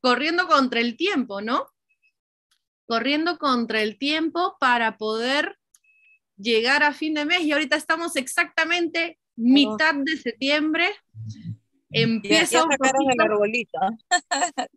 corriendo contra el tiempo, ¿no? Corriendo contra el tiempo para poder llegar a fin de mes y ahorita estamos exactamente mitad de septiembre. Empieza ya,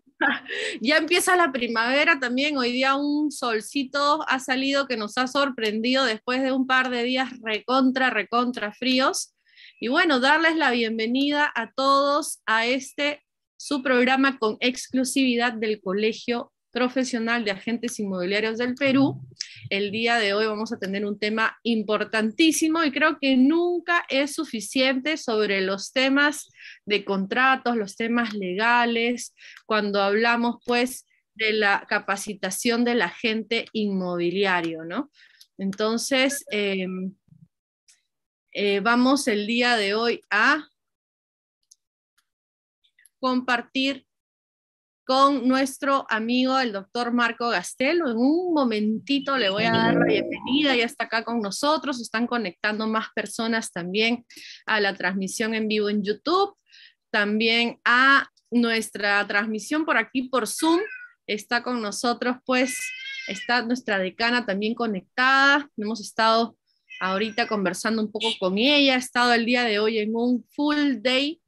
ya empieza la primavera también. Hoy día un solcito ha salido que nos ha sorprendido después de un par de días recontra, recontra fríos. Y bueno, darles la bienvenida a todos a este su programa con exclusividad del Colegio Profesional de Agentes Inmobiliarios del Perú. El día de hoy vamos a tener un tema importantísimo y creo que nunca es suficiente sobre los temas de contratos, los temas legales, cuando hablamos pues de la capacitación del agente inmobiliario, ¿no? Entonces, em, eh, vamos el día de hoy a compartir con nuestro amigo el doctor Marco Gastelo. En un momentito le voy a dar la bienvenida, ya está acá con nosotros, están conectando más personas también a la transmisión en vivo en YouTube, también a nuestra transmisión por aquí por Zoom. Está con nosotros, pues, está nuestra decana también conectada. Hemos estado ahorita conversando un poco con ella, ha estado el día de hoy en un full day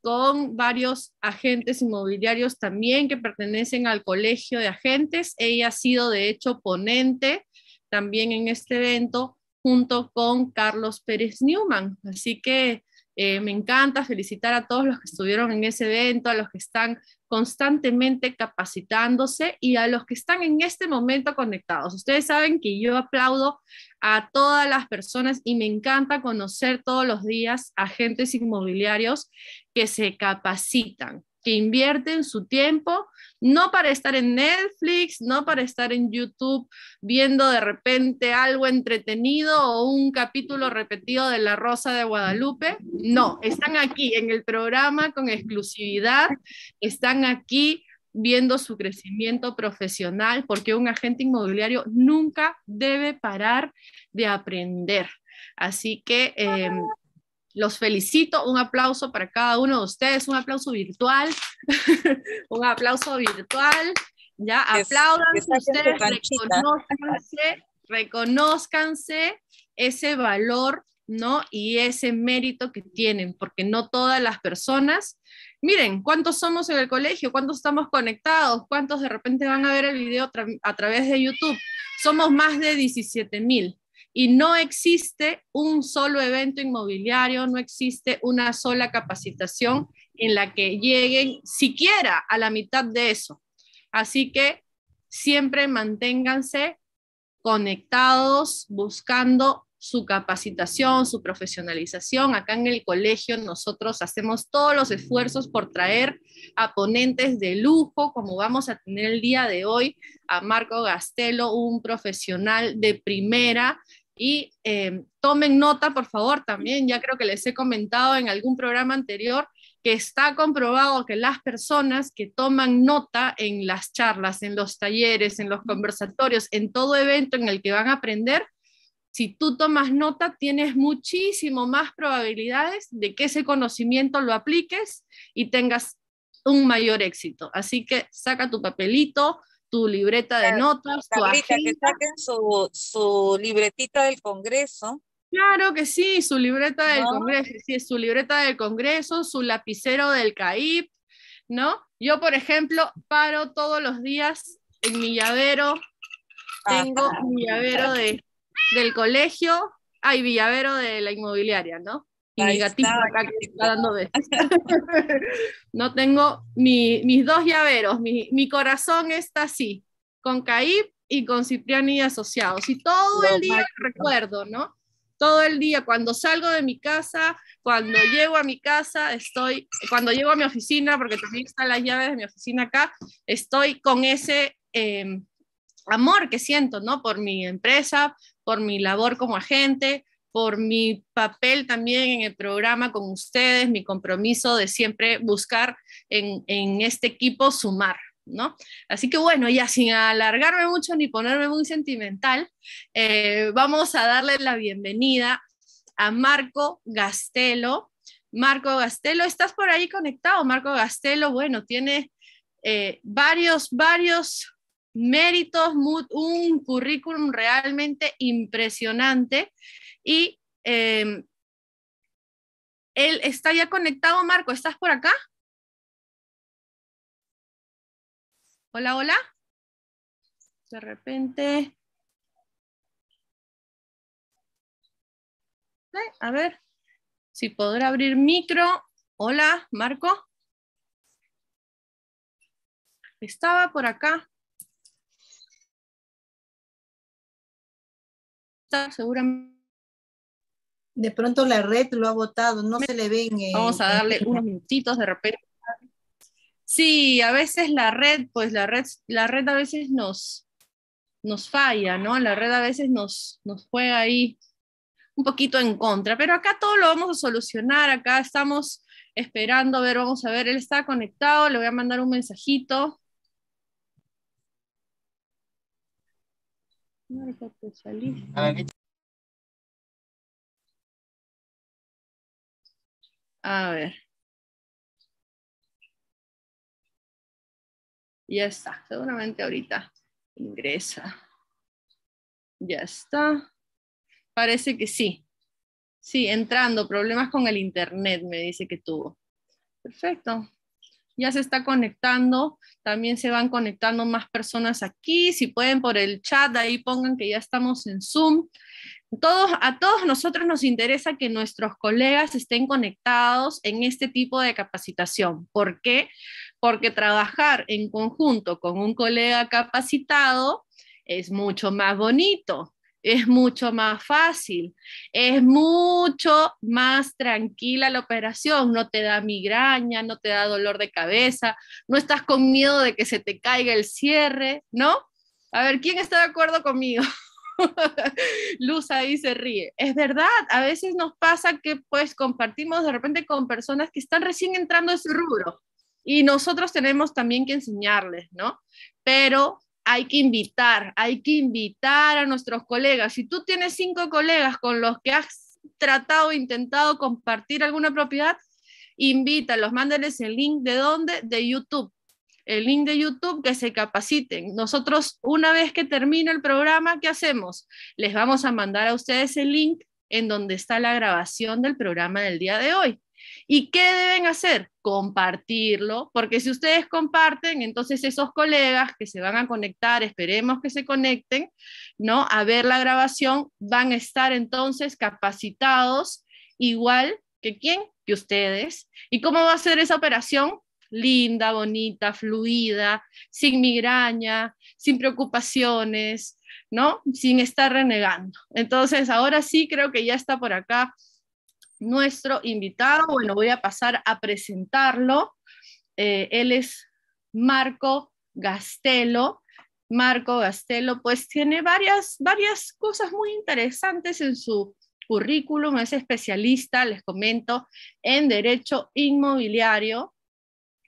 con varios agentes inmobiliarios también que pertenecen al Colegio de Agentes. Ella ha sido, de hecho, ponente también en este evento junto con Carlos Pérez Newman. Así que eh, me encanta felicitar a todos los que estuvieron en ese evento, a los que están constantemente capacitándose y a los que están en este momento conectados. Ustedes saben que yo aplaudo a todas las personas y me encanta conocer todos los días agentes inmobiliarios que se capacitan que invierten su tiempo, no para estar en Netflix, no para estar en YouTube viendo de repente algo entretenido o un capítulo repetido de La Rosa de Guadalupe. No, están aquí en el programa con exclusividad, están aquí viendo su crecimiento profesional, porque un agente inmobiliario nunca debe parar de aprender. Así que em, los felicito, un aplauso para cada uno de ustedes, un aplauso virtual, un aplauso virtual. Ya, aplaudan ustedes, reconozcanse, ese valor, ¿no? Y ese mérito que tienen, porque no todas las personas miren, ¿cuántos somos en el colegio? ¿Cuántos estamos conectados? ¿Cuántos de repente van a ver el video a través de YouTube? Somos más de 17 mil y no existe un solo evento inmobiliario, no existe una sola capacitación en la que lleguen siquiera a la mitad de eso. Así que siempre manténganse conectados, buscando su capacitación, su profesionalización. Acá en el colegio nosotros hacemos todos los esfuerzos por traer a ponentes de lujo, como vamos a tener el día de hoy a Marco Gastelo, un profesional de primera y em, tomen nota, por favor, también, ya creo que les he comentado en algún programa anterior, que está comprobado que las personas que toman nota en las charlas, en los talleres, en los conversatorios, en todo evento en el que van a aprender, si tú tomas nota, tienes muchísimo más probabilidades de que ese conocimiento lo apliques y tengas un mayor éxito. Así que saca tu papelito, tu libreta de notas, tu agenda. Que saquen su, su, libretita del Congreso. Claro que sí, su libreta del Congreso, sí, su libreta del Congreso, su lapicero del CAIP, ¿no? Yo, por ejemplo, paro todos los días en mi llavero, tengo mi llavero del colegio, hay villavero de la inmobiliaria, ¿no? Y no tengo mi, mis dos llaveros, mi, corazón está así, con caib y con Cipriani y asociados. Y todo el día recuerdo, ¿no? Todo el día, cuando salgo de mi casa, cuando llego a mi casa, estoy, cuando llego a mi oficina, porque también están las llaves de mi oficina acá, estoy con ese em, amor que siento, ¿no? Por mi empresa, por mi labor como agente, por mi papel también en el programa con ustedes, mi compromiso de siempre buscar en, este equipo sumar. ¿No? Así que bueno, ya sin alargarme mucho ni ponerme muy sentimental, eh, vamos a darle la bienvenida a Marco Gastelo. Marco Gastelo, ¿estás por ahí conectado? Marco Gastelo, bueno, tiene eh, varios, varios méritos, un currículum realmente impresionante y em, él está ya conectado, Marco, ¿estás por acá? Hola, hola. De repente. A ver si podrá abrir micro. Hola, Marco. Estaba por acá. Seguramente. De pronto la red lo ha botado, no se le ven. Vamos a darle unos minutitos de repente. Sí, a veces la red, pues la red, la red a veces nos, nos falla, ¿no? La red a veces nos, nos juega ahí un poquito en contra, pero acá todo lo vamos a solucionar, acá estamos esperando, a ver, vamos a ver, él está conectado, le voy a mandar un mensajito. A ver. Ya está, seguramente ahorita ingresa. Ya está. Parece que sí. Sí, entrando, problemas con el internet me dice que tuvo. Perfecto. Ya se está conectando. También se van conectando más personas aquí. Si pueden por el chat, ahí pongan que ya estamos en Zoom a todos nosotros nos interesa que nuestros colegas estén conectados en este tipo de capacitación. ¿Por qué? Porque trabajar en conjunto con un colega capacitado es mucho más bonito, es mucho más fácil, es mucho más tranquila la operación, no te da migraña, no te da dolor de cabeza, no estás con miedo de que se te caiga el cierre, ¿no? A ver, ¿quién está de acuerdo conmigo? Luz ahí se ríe. Es verdad, a veces nos pasa que pues compartimos de repente con personas que están recién entrando a ese rubro y nosotros tenemos también que enseñarles, ¿no? Pero hay que invitar, hay que invitar a nuestros colegas. Si tú tienes cinco colegas con los que has tratado, intentado compartir alguna propiedad, invítalos, mándales el link de dónde, de YouTube el link de YouTube, que se capaciten. Nosotros, una vez que termina el programa, ¿qué hacemos? Les vamos a mandar a ustedes el link en donde está la grabación del programa del día de hoy. ¿Y qué deben hacer? Compartirlo, porque si ustedes comparten, entonces esos colegas que se van a conectar, esperemos que se conecten, ¿no? A ver la grabación, van a estar entonces capacitados igual que quién, que ustedes. ¿Y cómo va a ser esa operación? linda, bonita, fluida, sin migraña, sin preocupaciones, ¿no? Sin estar renegando. Entonces, ahora sí creo que ya está por acá nuestro invitado. Bueno, voy a pasar a presentarlo. Eh, él es Marco Gastelo. Marco Gastelo, pues tiene varias, varias cosas muy interesantes en su currículum. Es especialista, les comento, en Derecho Inmobiliario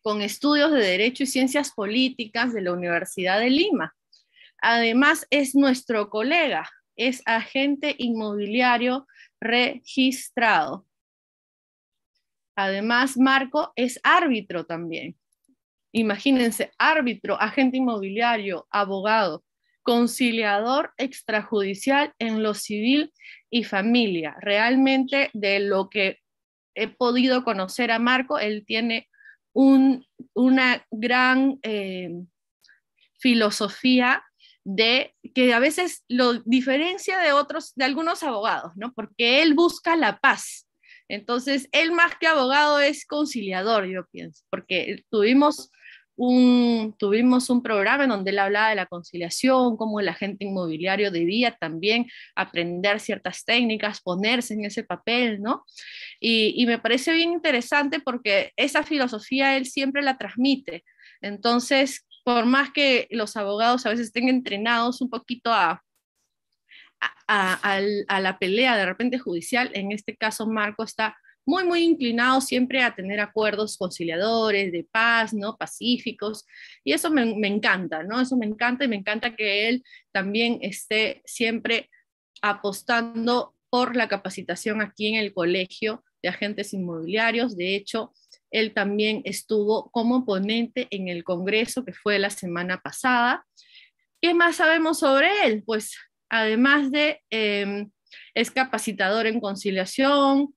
con estudios de Derecho y Ciencias Políticas de la Universidad de Lima. Además, es nuestro colega, es agente inmobiliario registrado. Además, Marco es árbitro también. Imagínense, árbitro, agente inmobiliario, abogado, conciliador extrajudicial en lo civil y familia. Realmente de lo que he podido conocer a Marco, él tiene un, una gran eh, filosofía de que a veces lo diferencia de otros, de algunos abogados, ¿no? Porque él busca la paz. Entonces, él más que abogado es conciliador, yo pienso, porque tuvimos tuvimos un programa en donde él hablaba de la conciliación, cómo el agente inmobiliario debía también aprender ciertas técnicas, ponerse en ese papel, ¿no? Y, me parece bien interesante porque esa filosofía él siempre la transmite. Entonces, por más que los abogados a veces estén entrenados un poquito a, a la pelea de repente judicial, en este caso Marco está muy, muy inclinado siempre a tener acuerdos conciliadores, de paz, ¿no? Pacíficos. Y eso me, encanta, ¿no? Eso me encanta y me encanta que él también esté siempre apostando por la capacitación aquí en el colegio de agentes inmobiliarios. De hecho, él también estuvo como ponente en el Congreso que fue la semana pasada. ¿Qué más sabemos sobre él? Pues además de em, es capacitador en conciliación,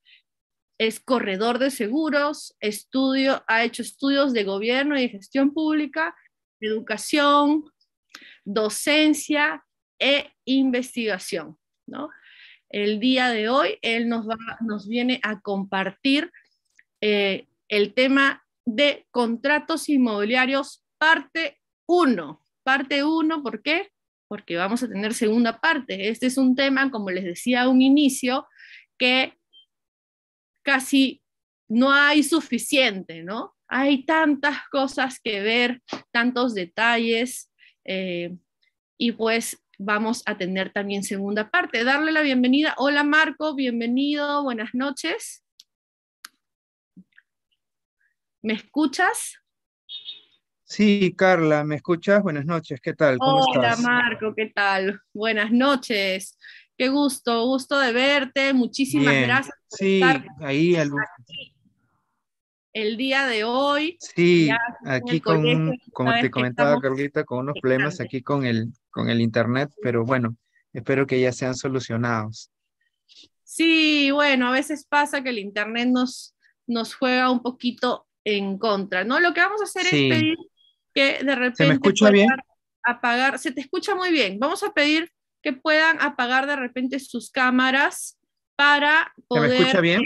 es corredor de seguros, estudio, ha hecho estudios de gobierno y gestión pública, educación, docencia e investigación. ¿no? El día de hoy él nos, nos viene a compartir eh, el tema de contratos inmobiliarios, parte 1. Parte 1, ¿por qué? Porque vamos a tener segunda parte. Este es un tema, como les decía a un inicio, que casi no hay suficiente, ¿no? Hay tantas cosas que ver, tantos detalles, eh, y pues vamos a tener también segunda parte. Darle la bienvenida. Hola Marco, bienvenido, buenas noches. ¿Me escuchas? Sí, Carla, ¿me escuchas? Buenas noches, ¿qué tal? Hola Marco, ¿qué tal? Buenas noches. Qué gusto, gusto de verte. Muchísimas gracias. sí, ahí el día de hoy. Sí, aquí con, como te comentaba Carlita, con unos problemas aquí con el, con el internet, pero bueno, espero que ya sean solucionados. Sí, bueno, a veces pasa que el internet nos, nos juega un poquito en contra, ¿no? Lo que vamos a hacer es pedir que de repente... ¿Se me escucha bien? Apagar, se te escucha muy bien. Vamos a pedir que puedan apagar de repente sus cámaras para poder... ¿Se escucha bien?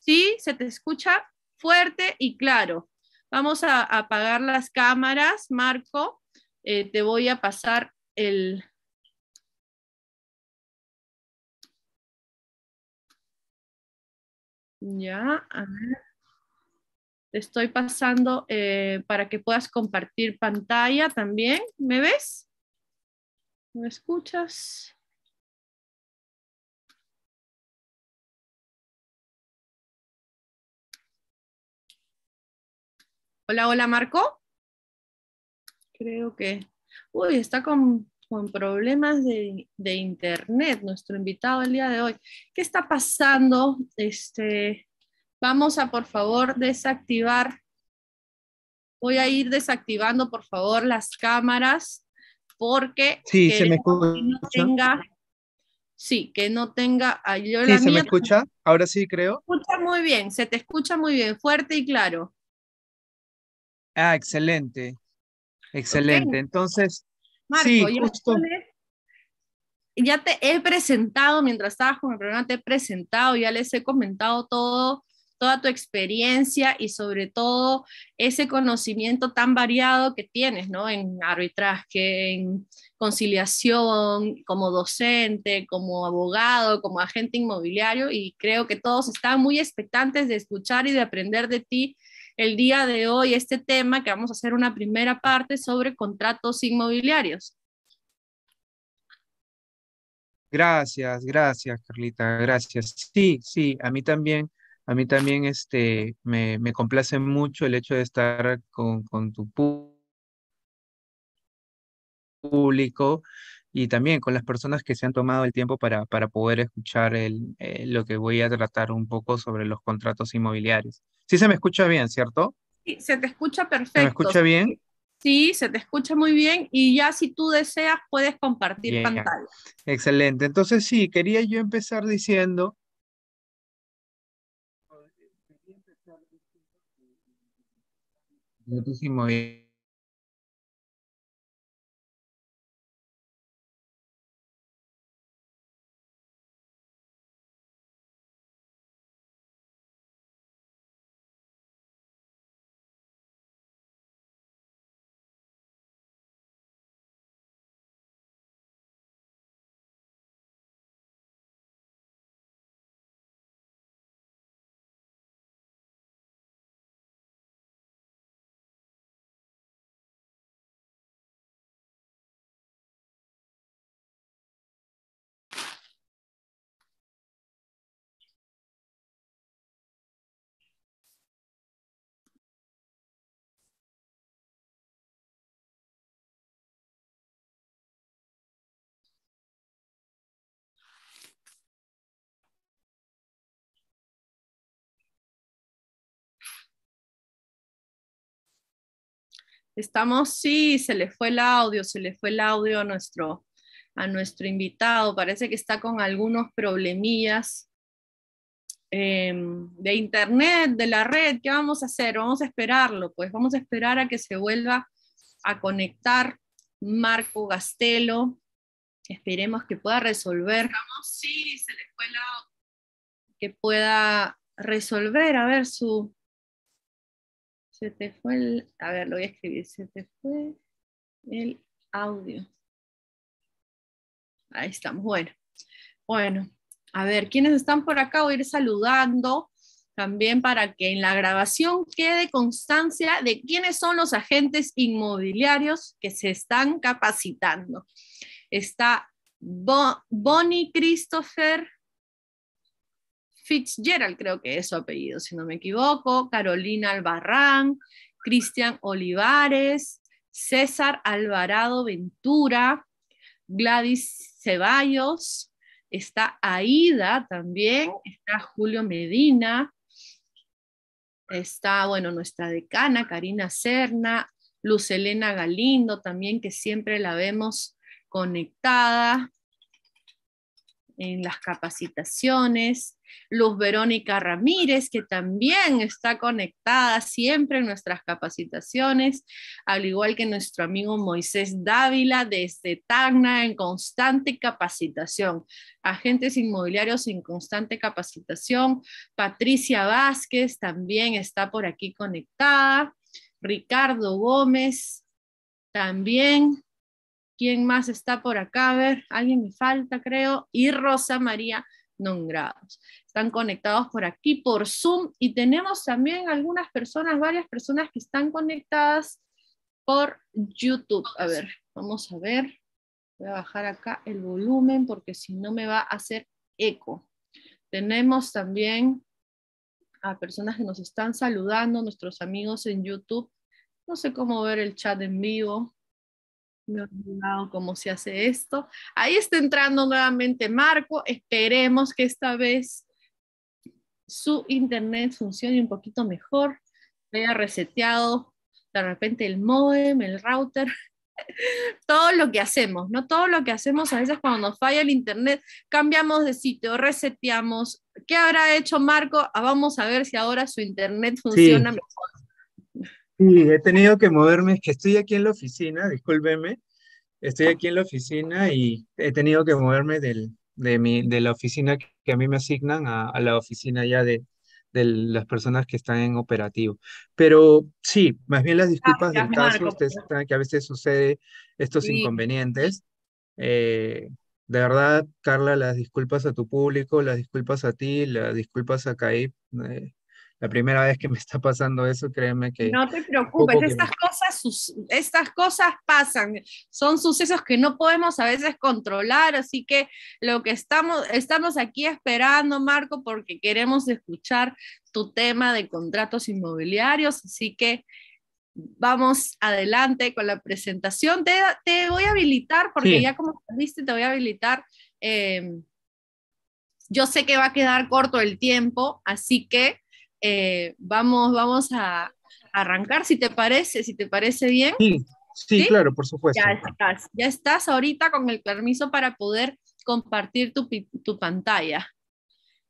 sí, se te escucha fuerte y claro. Vamos a, apagar las cámaras, Marco. Eh, te voy a pasar el... Ya, a ver. Te estoy pasando eh, para que puedas compartir pantalla también. ¿Me ves? ¿Me escuchas? Hola, hola Marco. Creo que... Uy, está con, problemas de, de, internet nuestro invitado el día de hoy. ¿Qué está pasando? Este, vamos a, por favor, desactivar. Voy a ir desactivando, por favor, las cámaras porque se me no tenga, sí, que no tenga, sí, se me escucha, ahora sí creo. Se escucha muy bien, se te escucha muy bien, fuerte y claro. Ah, excelente, excelente. Entonces, Marco, sí, ya, ya te he presentado, mientras estabas con el programa, te he presentado, ya les he comentado todo toda tu experiencia y sobre todo ese conocimiento tan variado que tienes, ¿no? En arbitraje, en conciliación, como docente, como abogado, como agente inmobiliario y creo que todos están muy expectantes de escuchar y de aprender de ti el día de hoy este tema que vamos a hacer una primera parte sobre contratos inmobiliarios. Gracias, gracias Carlita, gracias. Sí, sí, a mí también a mí también este, me, complace mucho el hecho de estar con, tu público y también con las personas que se han tomado el tiempo para, para poder escuchar el, eh, lo que voy a tratar un poco sobre los contratos inmobiliarios. Sí se me escucha bien, ¿cierto? Sí, se te escucha perfecto. ¿Se me escucha bien? Sí, se te escucha muy bien y ya si tú deseas puedes compartir pantalla. Excelente. Entonces sí, quería yo empezar diciendo muchísimo Estamos, sí, se le fue el audio, se le fue el audio a nuestro, a nuestro invitado. Parece que está con algunos problemillas eh, de internet, de la red. ¿Qué vamos a hacer? Vamos a esperarlo, pues vamos a esperar a que se vuelva a conectar Marco Gastelo. Esperemos que pueda resolver. Estamos, sí, se le fue el audio. Que pueda resolver, a ver, su, se te fue a ver, lo voy a escribir, se te fue el audio. Ahí estamos, bueno. Bueno, a ver, quienes están por acá, voy a ir saludando también para que en la grabación quede constancia de quiénes son los agentes inmobiliarios que se están capacitando. Está Bonnie Christopher, Fitzgerald, creo que es su apellido, si no me equivoco, Carolina Albarrán, Cristian Olivares, César Alvarado Ventura, Gladys Ceballos, está Aida también, está Julio Medina, está, bueno, nuestra decana, Karina Serna, Luz Elena Galindo también, que siempre la vemos conectada en las capacitaciones. Luz Verónica Ramírez, que también está conectada siempre en nuestras capacitaciones, al igual que nuestro amigo Moisés Dávila desde Tacna en constante capacitación. Agentes inmobiliarios en constante capacitación. Patricia Vázquez también está por aquí conectada. Ricardo Gómez también. ¿Quién más está por acá? A ver, alguien me falta, creo. Y Rosa María Nongrados están conectados por aquí, por Zoom, y tenemos también algunas personas, varias personas que están conectadas por YouTube. A ver, vamos a ver. Voy a bajar acá el volumen porque si no me va a hacer eco. Tenemos también a personas que nos están saludando, nuestros amigos en YouTube. No sé cómo ver el chat en vivo. Me he olvidado cómo se hace esto. Ahí está entrando nuevamente Marco. Esperemos que esta vez su internet funcione un poquito mejor, haya reseteado de repente el modem, el router, todo lo que hacemos, ¿no? Todo lo que hacemos a veces cuando nos falla el internet, cambiamos de sitio, reseteamos. ¿Qué habrá hecho Marco? Ah, vamos a ver si ahora su internet funciona mejor. Sí, he tenido que moverme, es que estoy aquí en la oficina, discúlpeme, estoy aquí en la oficina y he tenido que moverme del, de, mi, de la oficina que a mí me asignan a, la oficina ya de, de las personas que están en operativo. Pero sí, más bien las ah, disculpas del caso, que a veces sucede estos inconvenientes. Eh, de verdad, Carla, las disculpas a tu público, las disculpas a ti, las disculpas a Caip eh, la primera vez que me está pasando eso, créeme que... No te preocupes, estas, cosas, estas cosas pasan, son sucesos que no podemos a veces controlar, así que lo que estamos, estamos aquí esperando, Marco, porque queremos escuchar tu tema de contratos inmobiliarios, así que vamos adelante con la presentación. Te, voy a habilitar, porque ya como viste, te voy a habilitar. Eh, yo sé que va a quedar corto el tiempo, así que eh, vamos, vamos a arrancar, si te parece, si te parece bien. Sí, claro, por supuesto. Ya estás, ya estás ahorita con el permiso para poder compartir tu, pantalla.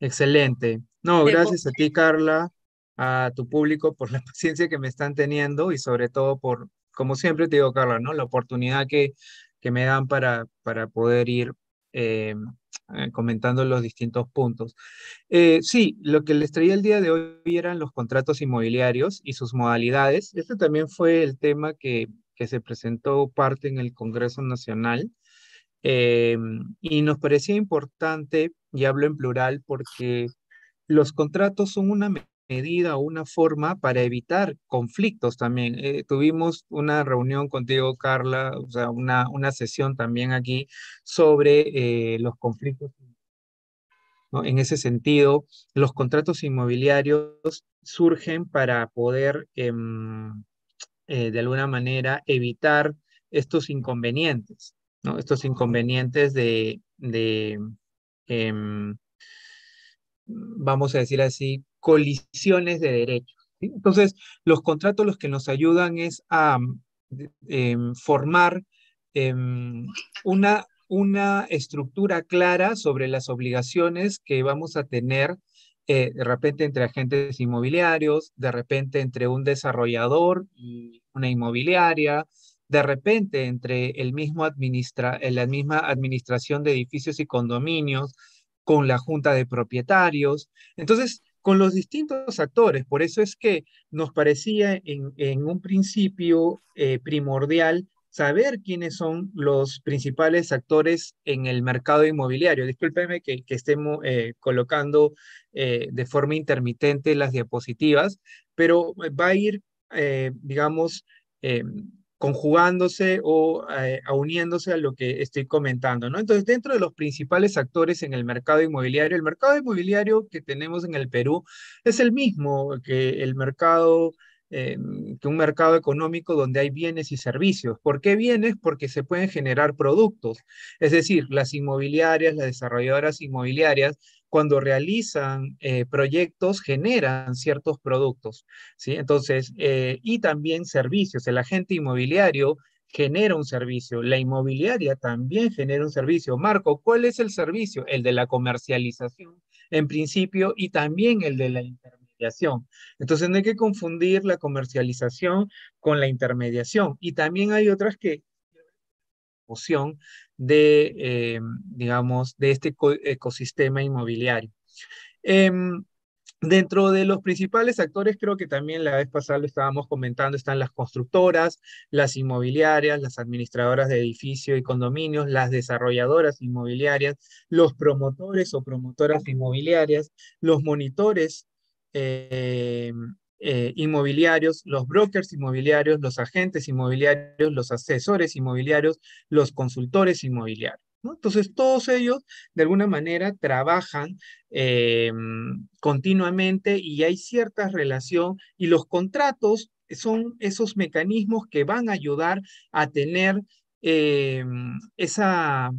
Excelente. No, gracias a ti, Carla, a tu público por la paciencia que me están teniendo y sobre todo por, como siempre te digo, Carla, ¿no? La oportunidad que, que me dan para, para poder ir eh, eh, comentando los distintos puntos. Eh, sí, lo que les traía el día de hoy eran los contratos inmobiliarios y sus modalidades. Este también fue el tema que, que se presentó parte en el Congreso Nacional. Eh, y nos parecía importante, y hablo en plural, porque los contratos son una medida o una forma para evitar conflictos también. Eh, tuvimos una reunión contigo, Carla, o sea, una, una sesión también aquí sobre eh, los conflictos. ¿no? En ese sentido, los contratos inmobiliarios surgen para poder, em, eh, de alguna manera, evitar estos inconvenientes, ¿no? estos inconvenientes de, de em, vamos a decir así, colisiones de derechos. Entonces, los contratos los que nos ayudan es a em, formar em, una, una estructura clara sobre las obligaciones que vamos a tener eh, de repente entre agentes inmobiliarios, de repente entre un desarrollador y una inmobiliaria, de repente entre el mismo administra la misma administración de edificios y condominios, con la junta de propietarios. Entonces, con los distintos actores. Por eso es que nos parecía en, un principio eh, primordial saber quiénes son los principales actores en el mercado inmobiliario. Discúlpeme que, estemos eh, colocando eh, de forma intermitente las diapositivas, pero va a ir, digamos, em, conjugándose o eh, uniéndose a lo que estoy comentando, ¿no? Entonces, dentro de los principales actores en el mercado inmobiliario, el mercado inmobiliario que tenemos en el Perú es el mismo que el mercado eh, que un mercado económico donde hay bienes y servicios. ¿Por qué bienes? Porque se pueden generar productos. Es decir, las inmobiliarias, las desarrolladoras inmobiliarias cuando realizan eh, proyectos generan ciertos productos, ¿sí? Entonces, eh, y también servicios. El agente inmobiliario genera un servicio, la inmobiliaria también genera un servicio. Marco, ¿cuál es el servicio? El de la comercialización, en principio, y también el de la intermediación. Entonces, no hay que confundir la comercialización con la intermediación. Y también hay otras que de, eh, digamos, de este ecosistema inmobiliario. Em, dentro de los principales actores, creo que también la vez pasada lo estábamos comentando, están las constructoras, las inmobiliarias, las administradoras de edificios y condominios, las desarrolladoras inmobiliarias, los promotores o promotoras inmobiliarias, los monitores eh, eh, inmobiliarios, los brokers inmobiliarios, los agentes inmobiliarios, los asesores inmobiliarios, los consultores inmobiliarios. Entonces, todos ellos, de alguna manera, trabajan eh, continuamente y hay cierta relación y los contratos son esos mecanismos que van a ayudar a tener eh, esa,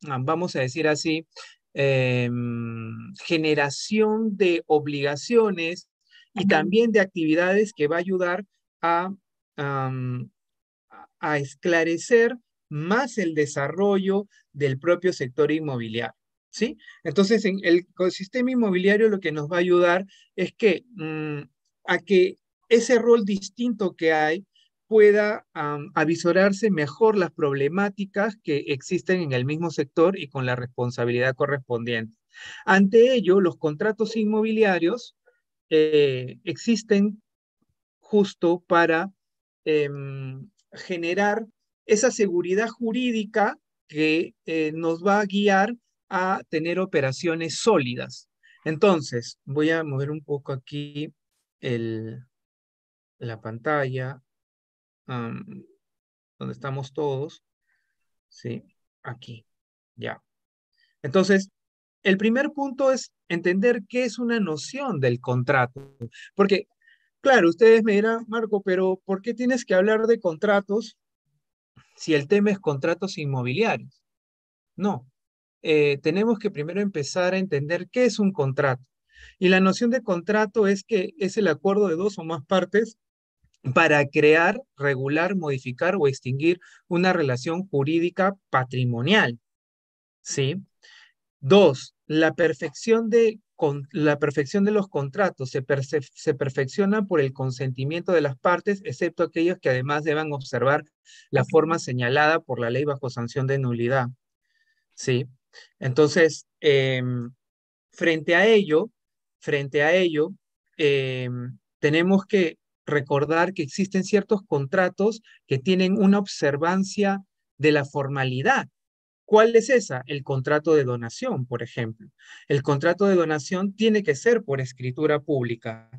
vamos a decir así, generación de obligaciones y también de actividades que va a ayudar a, a esclarecer más el desarrollo del propio sector inmobiliario. ¿Sí? Entonces, en el ecosistema inmobiliario lo que nos va a ayudar es que mm, a que ese rol distinto que hay pueda avisorarse mejor las problemáticas que existen en el mismo sector y con la responsabilidad correspondiente. Ante ello, los contratos inmobiliarios eh, existen justo para em, generar esa seguridad jurídica que eh, nos va a guiar a tener operaciones sólidas. Entonces, voy a mover un poco aquí el, la pantalla donde estamos todos. Sí, aquí, ya. Entonces, el primer punto es entender qué es una noción del contrato, porque, claro, ustedes me dirán, Marco, pero ¿por qué tienes que hablar de contratos si el tema es contratos inmobiliarios? No, eh, tenemos que primero empezar a entender qué es un contrato. Y la noción de contrato es que es el acuerdo de dos o más partes para crear, regular, modificar o extinguir una relación jurídica patrimonial. ¿Sí? Dos, la perfección de, la perfección de los contratos se, perfecciona por el consentimiento de las partes, excepto aquellos que además deban observar la forma señalada por la ley bajo sanción de nulidad. ¿Sí? Entonces, em, frente a ello, frente a ello, em, tenemos que recordar que existen ciertos contratos que tienen una observancia de la formalidad ¿Cuál es esa? El contrato de donación, por ejemplo. El contrato de donación tiene que ser por escritura pública.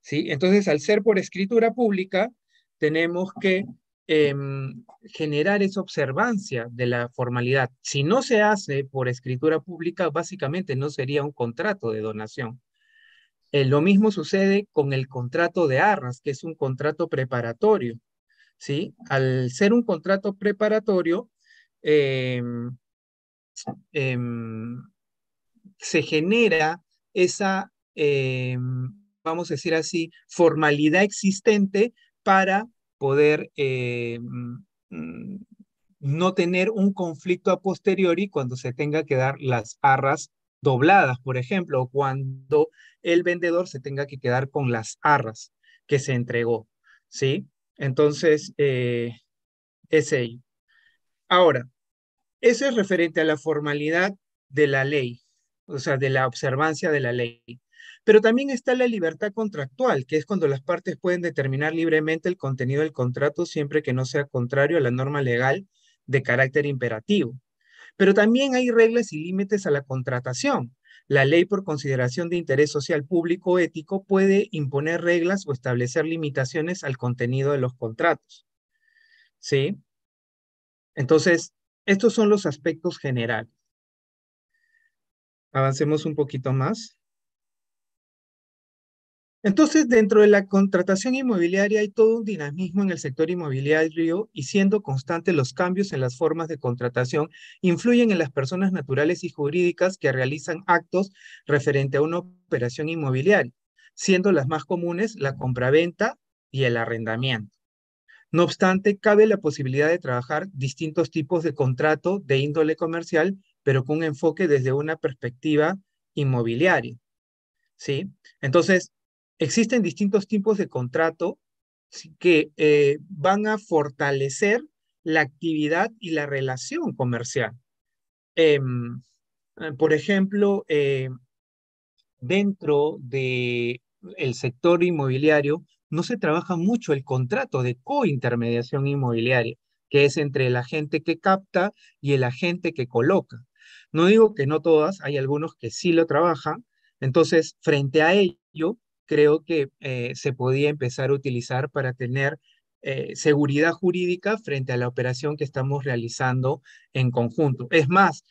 ¿sí? Entonces, al ser por escritura pública, tenemos que em, generar esa observancia de la formalidad. Si no se hace por escritura pública, básicamente no sería un contrato de donación. Eh, lo mismo sucede con el contrato de arras, que es un contrato preparatorio. ¿sí? Al ser un contrato preparatorio, Em, em, se genera esa, em, vamos a decir así, formalidad existente para poder no tener un conflicto a posteriori cuando se tenga que dar las arras dobladas, por ejemplo, o cuando el vendedor se tenga que quedar con las arras que se entregó, ¿sí? Entonces, ese eh, es Ahora, eso es referente a la formalidad de la ley, o sea, de la observancia de la ley. Pero también está la libertad contractual, que es cuando las partes pueden determinar libremente el contenido del contrato siempre que no sea contrario a la norma legal de carácter imperativo. Pero también hay reglas y límites a la contratación. La ley por consideración de interés social público o ético puede imponer reglas o establecer limitaciones al contenido de los contratos. ¿Sí? Entonces, estos son los aspectos generales. Avancemos un poquito más. Entonces, dentro de la contratación inmobiliaria hay todo un dinamismo en el sector inmobiliario y siendo constantes los cambios en las formas de contratación influyen en las personas naturales y jurídicas que realizan actos referente a una operación inmobiliaria, siendo las más comunes la compraventa y el arrendamiento. No obstante, cabe la posibilidad de trabajar distintos tipos de contrato de índole comercial, pero con un enfoque desde una perspectiva inmobiliaria. ¿sí? Entonces, existen distintos tipos de contrato que eh, van a fortalecer la actividad y la relación comercial. Em, eh, por ejemplo, eh, dentro del sector inmobiliario no se trabaja mucho el contrato de cointermediación inmobiliaria, que es entre el agente que capta y el agente que coloca. No digo que no todas, hay algunos que sí lo trabajan, entonces frente a ello creo que eh, se podía empezar a utilizar para tener eh, seguridad jurídica frente a la operación que estamos realizando en conjunto. Es más,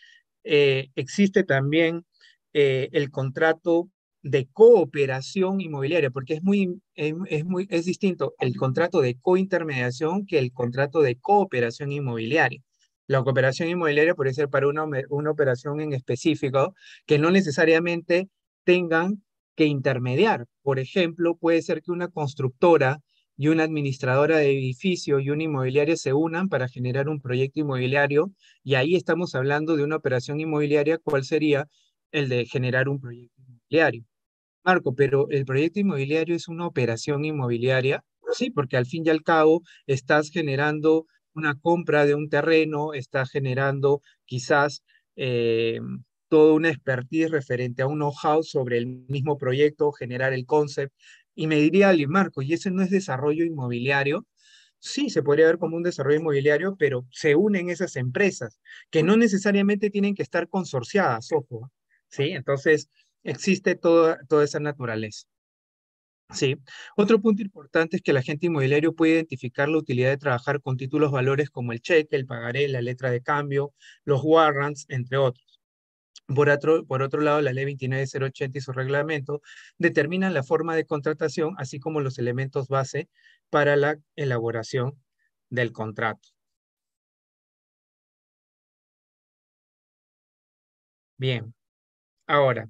eh, existe también el contrato de cooperación inmobiliaria, porque es muy, es, muy, es distinto el contrato de cointermediación que el contrato de cooperación inmobiliaria. La cooperación inmobiliaria puede ser para una, una operación en específico que no necesariamente tengan que intermediar. Por ejemplo, puede ser que una constructora y una administradora de edificio y una inmobiliaria se unan para generar un proyecto inmobiliario y ahí estamos hablando de una operación inmobiliaria, ¿cuál sería el de generar un proyecto inmobiliario? Marco, pero el proyecto inmobiliario es una operación inmobiliaria, sí, porque al fin y al cabo estás generando una compra de un terreno, estás generando quizás eh, toda una expertise referente a un know-how sobre el mismo proyecto, generar el concept. Y me diría alguien, Marco, ¿y ese no es desarrollo inmobiliario? sí se podría ver como un desarrollo inmobiliario, pero se unen esas empresas que no necesariamente tienen que estar consorciadas, ojo. Sí, entonces existe toda, esa naturaleza. Sí. Otro punto importante es que el agente inmobiliario puede identificar la utilidad de trabajar con títulos valores como el cheque, el pagaré, la letra de cambio, los warrants, entre otros. Por otro, por otro lado, la ley 29080 y su reglamento determinan la forma de contratación, así como los elementos base para la elaboración del contrato. Bien, ahora,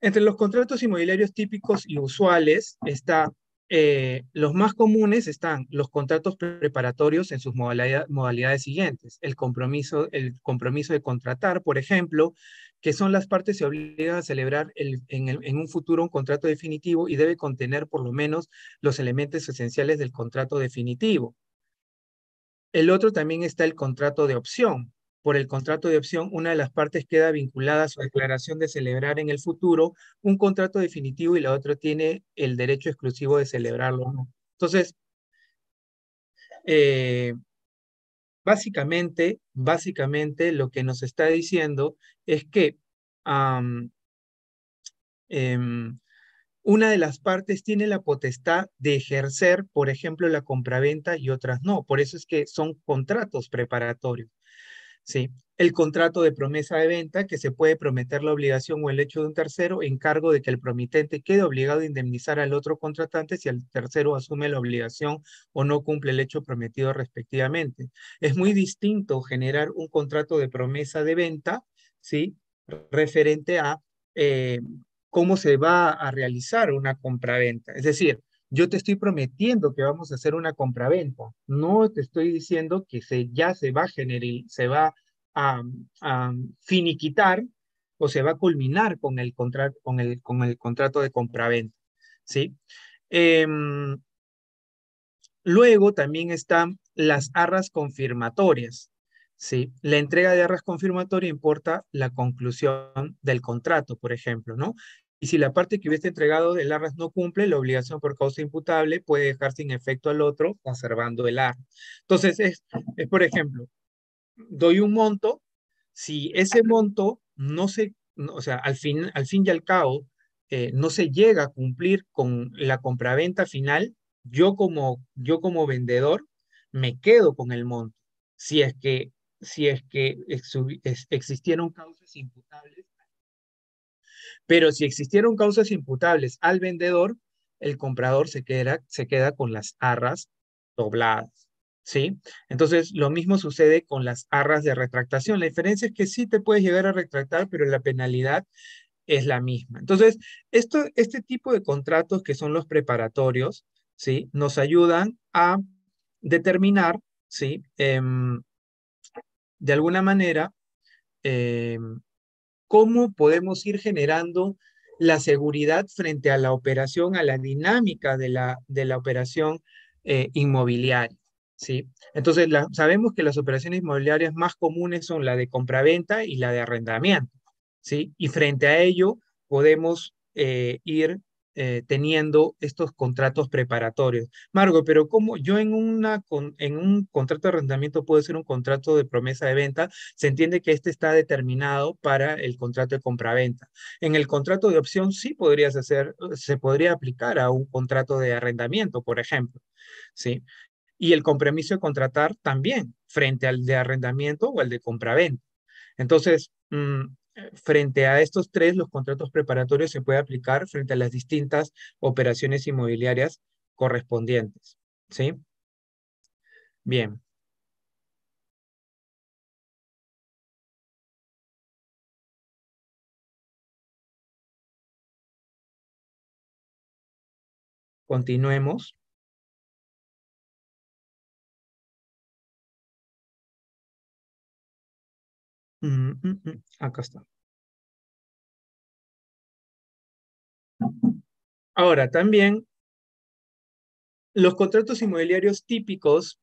Entre los contratos inmobiliarios típicos y usuales está, eh, los más comunes están los contratos preparatorios en sus modalidades siguientes. El compromiso, el compromiso de contratar, por ejemplo, que son las partes se obligan a celebrar en, un futuro un contrato definitivo y debe contener por lo menos los elementos esenciales del contrato definitivo. El otro también está el contrato de opción, por el contrato de opción, una de las partes queda vinculada a su declaración de celebrar en el futuro un contrato definitivo y la otra tiene el derecho exclusivo de celebrarlo no. Entonces, eh, básicamente, básicamente lo que nos está diciendo es que em, una de las partes tiene la potestad de ejercer, por ejemplo, la compraventa y otras no. Por eso es que son contratos preparatorios. ¿sí? El contrato de promesa de venta, que se puede prometer la obligación o el hecho de un tercero en cargo de que el promitente quede obligado a indemnizar al otro contratante si el tercero asume la obligación o no cumple el hecho prometido respectivamente. Es muy distinto generar un contrato de promesa de venta, ¿sí? Referente a eh, cómo se va a realizar una compraventa. Es decir, yo te estoy prometiendo que vamos a hacer una compraventa. No te estoy diciendo que se, ya se va a generar, se va a, finiquitar o se va a culminar con el, con el, con el contrato de compraventa. ¿sí? Em, luego también están las arras confirmatorias. Sí, la entrega de arras confirmatoria importa la conclusión del contrato, por ejemplo, ¿no? Y si la parte que hubiese entregado el arras no cumple, la obligación por causa imputable puede dejar sin efecto al otro conservando el arras. Entonces, es, por ejemplo, doy un monto, si ese monto no se, o sea, al fin, al fin y al cabo, eh, no se llega a cumplir con la compraventa final, yo como, yo como vendedor me quedo con el monto. Si es que, si es que existieron causas imputables pero si existieron causas imputables al vendedor, el comprador se queda, se queda con las arras dobladas. ¿Sí? Entonces, lo mismo sucede con las arras de retractación. La diferencia es que sí te puedes llegar a retractar, pero la penalidad es la misma. Entonces, este tipo de contratos que son los preparatorios, ¿sí? Nos ayudan a determinar, ¿sí? Em, de alguna manera, em, cómo podemos ir generando la seguridad frente a la operación, a la dinámica de la, de la operación eh, inmobiliaria. ¿sí? Entonces, sabemos que las operaciones inmobiliarias más comunes son la de compraventa y la de arrendamiento. ¿sí? Y frente a ello, podemos eh, ir eh, teniendo estos contratos preparatorios. Margo, pero ¿cómo yo en, un contrato de arrendamiento puede ser un contrato de promesa de venta? Se entiende que este está determinado para el contrato de compraventa. En el contrato de opción sí podrías hacer, se podría aplicar a un contrato de arrendamiento, por ejemplo. ¿sí? Y el compromiso de contratar también frente al de arrendamiento o al de compraventa. Entonces, mm, frente a estos tres, los contratos preparatorios se puede aplicar frente a las distintas operaciones inmobiliarias correspondientes. ¿Sí? Bien. Continuemos. Mm, mm, mm. Acá está. Ahora, también los contratos inmobiliarios típicos,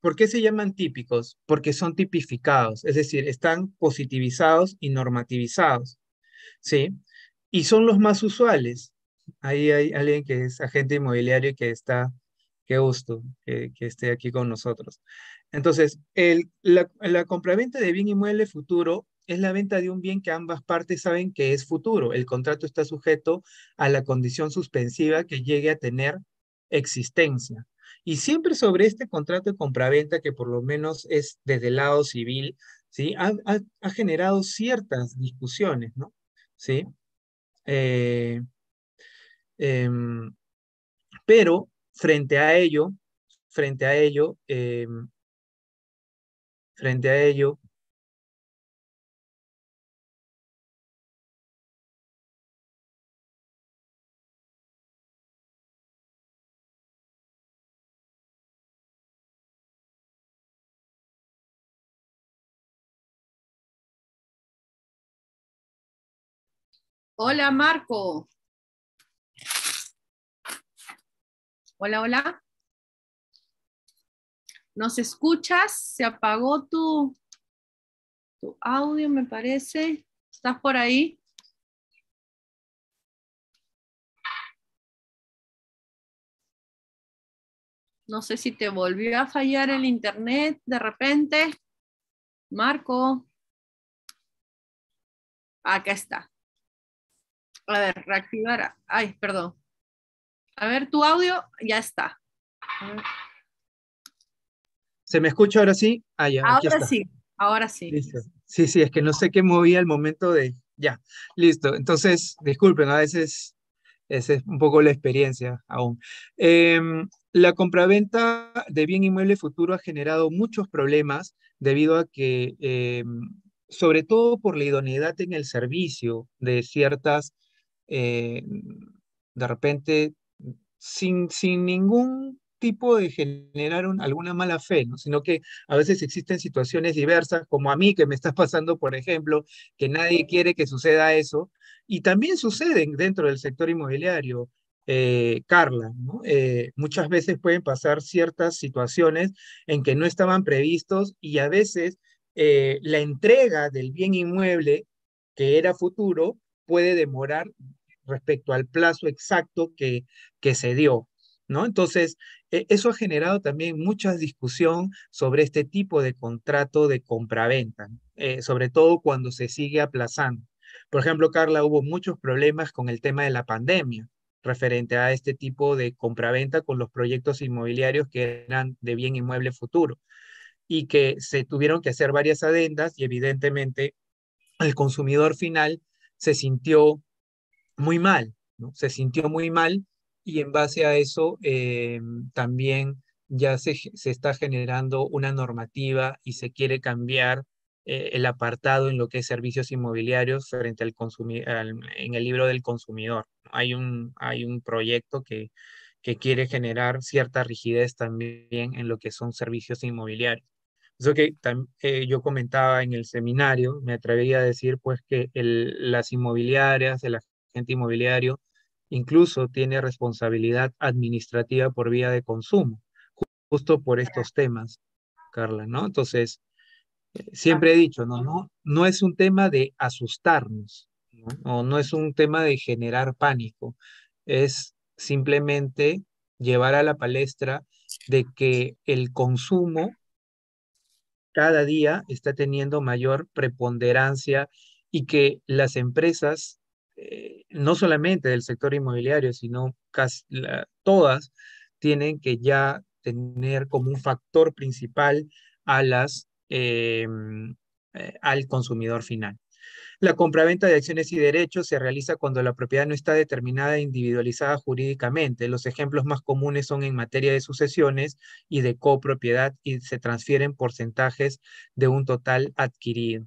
¿por qué se llaman típicos? Porque son tipificados, es decir, están positivizados y normativizados, ¿sí? Y son los más usuales. Ahí hay alguien que es agente inmobiliario y que está, qué gusto que, que esté aquí con nosotros. Entonces, el, la, la compraventa de bien inmueble futuro es la venta de un bien que ambas partes saben que es futuro. El contrato está sujeto a la condición suspensiva que llegue a tener existencia. Y siempre sobre este contrato de compraventa, que por lo menos es desde el lado civil, ¿sí? ha, generado ciertas discusiones, ¿no? ¿Sí? Eh, em, pero frente a ello, frente a ello, em, Frente a ello, Hola, Marco. Hola, hola. ¿Nos escuchas? Se apagó tu, audio, me parece. ¿Estás por ahí? No sé si te volvió a fallar el internet de repente. Marco. Acá está. A ver, reactivar. Ay, perdón. A ver, tu audio ya está. ¿Se me escucha ahora sí? Ah, ahora sí, ahora sí. Sí, sí, es que no sé qué movía el momento de... Ya, listo. Entonces, disculpen, a veces esa es un poco la experiencia aún. Em, la compraventa de bien inmueble futuro ha generado muchos problemas debido a que, em, sobre todo por la idoneidad en el servicio de ciertas, eh, de repente, sin, sin ningún tipo de generar alguna mala fe, ¿no? sino que a veces existen situaciones diversas, como a mí que me está pasando, por ejemplo, que nadie quiere que suceda eso, y también suceden dentro del sector inmobiliario. Eh, Carla, ¿no? Eh, muchas veces pueden pasar ciertas situaciones en que no estaban previstos y a veces eh, la entrega del bien inmueble que era futuro puede demorar respecto al plazo exacto que, que se dio. Entonces, eh, eso ha generado también mucha discusión sobre este tipo de contrato de compraventa, eh, sobre todo cuando se sigue aplazando. Por ejemplo, Carla, hubo muchos problemas con el tema de la pandemia referente a este tipo de compraventa con los proyectos inmobiliarios que eran de bien inmueble futuro y que se tuvieron que hacer varias adendas y evidentemente el consumidor final se sintió muy mal, ¿no? se sintió muy mal y en base a eso eh, también ya se, se, está generando una normativa y se quiere cambiar eh, el apartado en lo que es servicios inmobiliarios frente al, al en el libro del consumidor. Hay un, hay un proyecto que, que quiere generar cierta rigidez también en lo que son servicios inmobiliarios. Eso que eh, yo comentaba en el seminario, me atrevería a decir pues que el, las inmobiliarias, el agente inmobiliario, Incluso tiene responsabilidad administrativa por vía de consumo, justo por estos temas, Carla, ¿no? Entonces, eh, siempre he dicho, no, no, no es un tema de asustarnos, ¿no? no es un tema de generar pánico, es simplemente llevar a la palestra de que el consumo cada día está teniendo mayor preponderancia y que las empresas eh, no solamente del sector inmobiliario, sino casi todas tienen que ya tener como un factor principal a las, em, eh, al consumidor final. La compraventa de acciones y derechos se realiza cuando la propiedad no está determinada e individualizada jurídicamente. Los ejemplos más comunes son en materia de sucesiones y de copropiedad y se transfieren porcentajes de un total adquirido.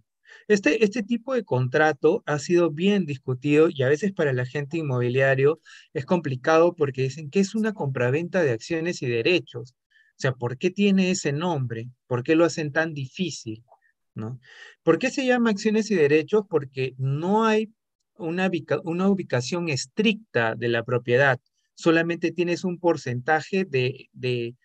Este, este, tipo de contrato ha sido bien discutido y a veces para el agente inmobiliario es complicado porque dicen que es una compraventa de acciones y derechos. O sea, ¿por qué tiene ese nombre? ¿Por qué lo hacen tan difícil? ¿No? ¿Por qué se llama acciones y derechos? Porque no hay una, una ubicación estricta de la propiedad, solamente tienes un porcentaje de, de,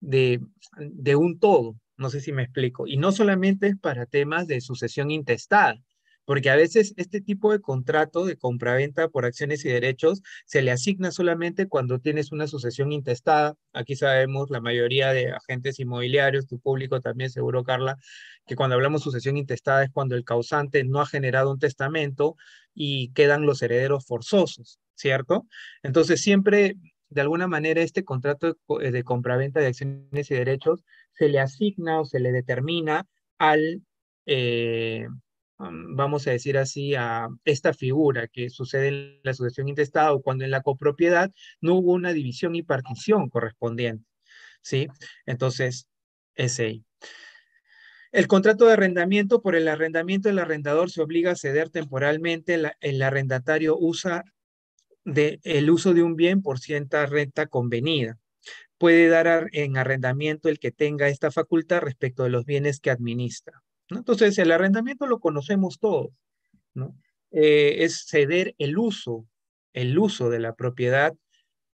de, de un todo. No sé si me explico. Y no solamente es para temas de sucesión intestada, porque a veces este tipo de contrato de compraventa por acciones y derechos se le asigna solamente cuando tienes una sucesión intestada. Aquí sabemos la mayoría de agentes inmobiliarios, tu público también seguro, Carla, que cuando hablamos sucesión intestada es cuando el causante no ha generado un testamento y quedan los herederos forzosos, ¿cierto? Entonces siempre de alguna manera este contrato eh, de, compraventa de acciones y derechos se le asigna o se le determina al, eh, vamos a decir así, a esta figura que sucede en la sucesión intestado cuando en la copropiedad no hubo una división y partición correspondiente. ¿Sí? Entonces, ese. El contrato de arrendamiento por el arrendamiento el arrendador se obliga a ceder temporalmente, el arrendatario usa del uso de un bien por cierta renta convenida. Puede dar en arrendamiento el que tenga esta facultad respecto de los bienes que administra. ¿no? Entonces, el arrendamiento lo conocemos todos. ¿no? Eh, es ceder el uso, el uso de la propiedad,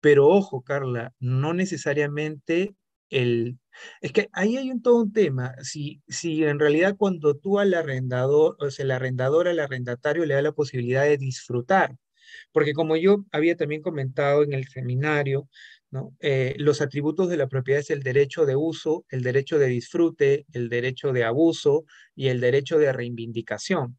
pero ojo, Carla, no necesariamente el... Es que ahí hay un, todo un tema. Si, si en realidad cuando tú al arrendador, o sea, el arrendador al arrendatario le da la posibilidad de disfrutar porque como yo había también comentado en el seminario, eh, los atributos de la propiedad es el derecho de uso, el derecho de disfrute, el derecho de abuso y el derecho de reivindicación.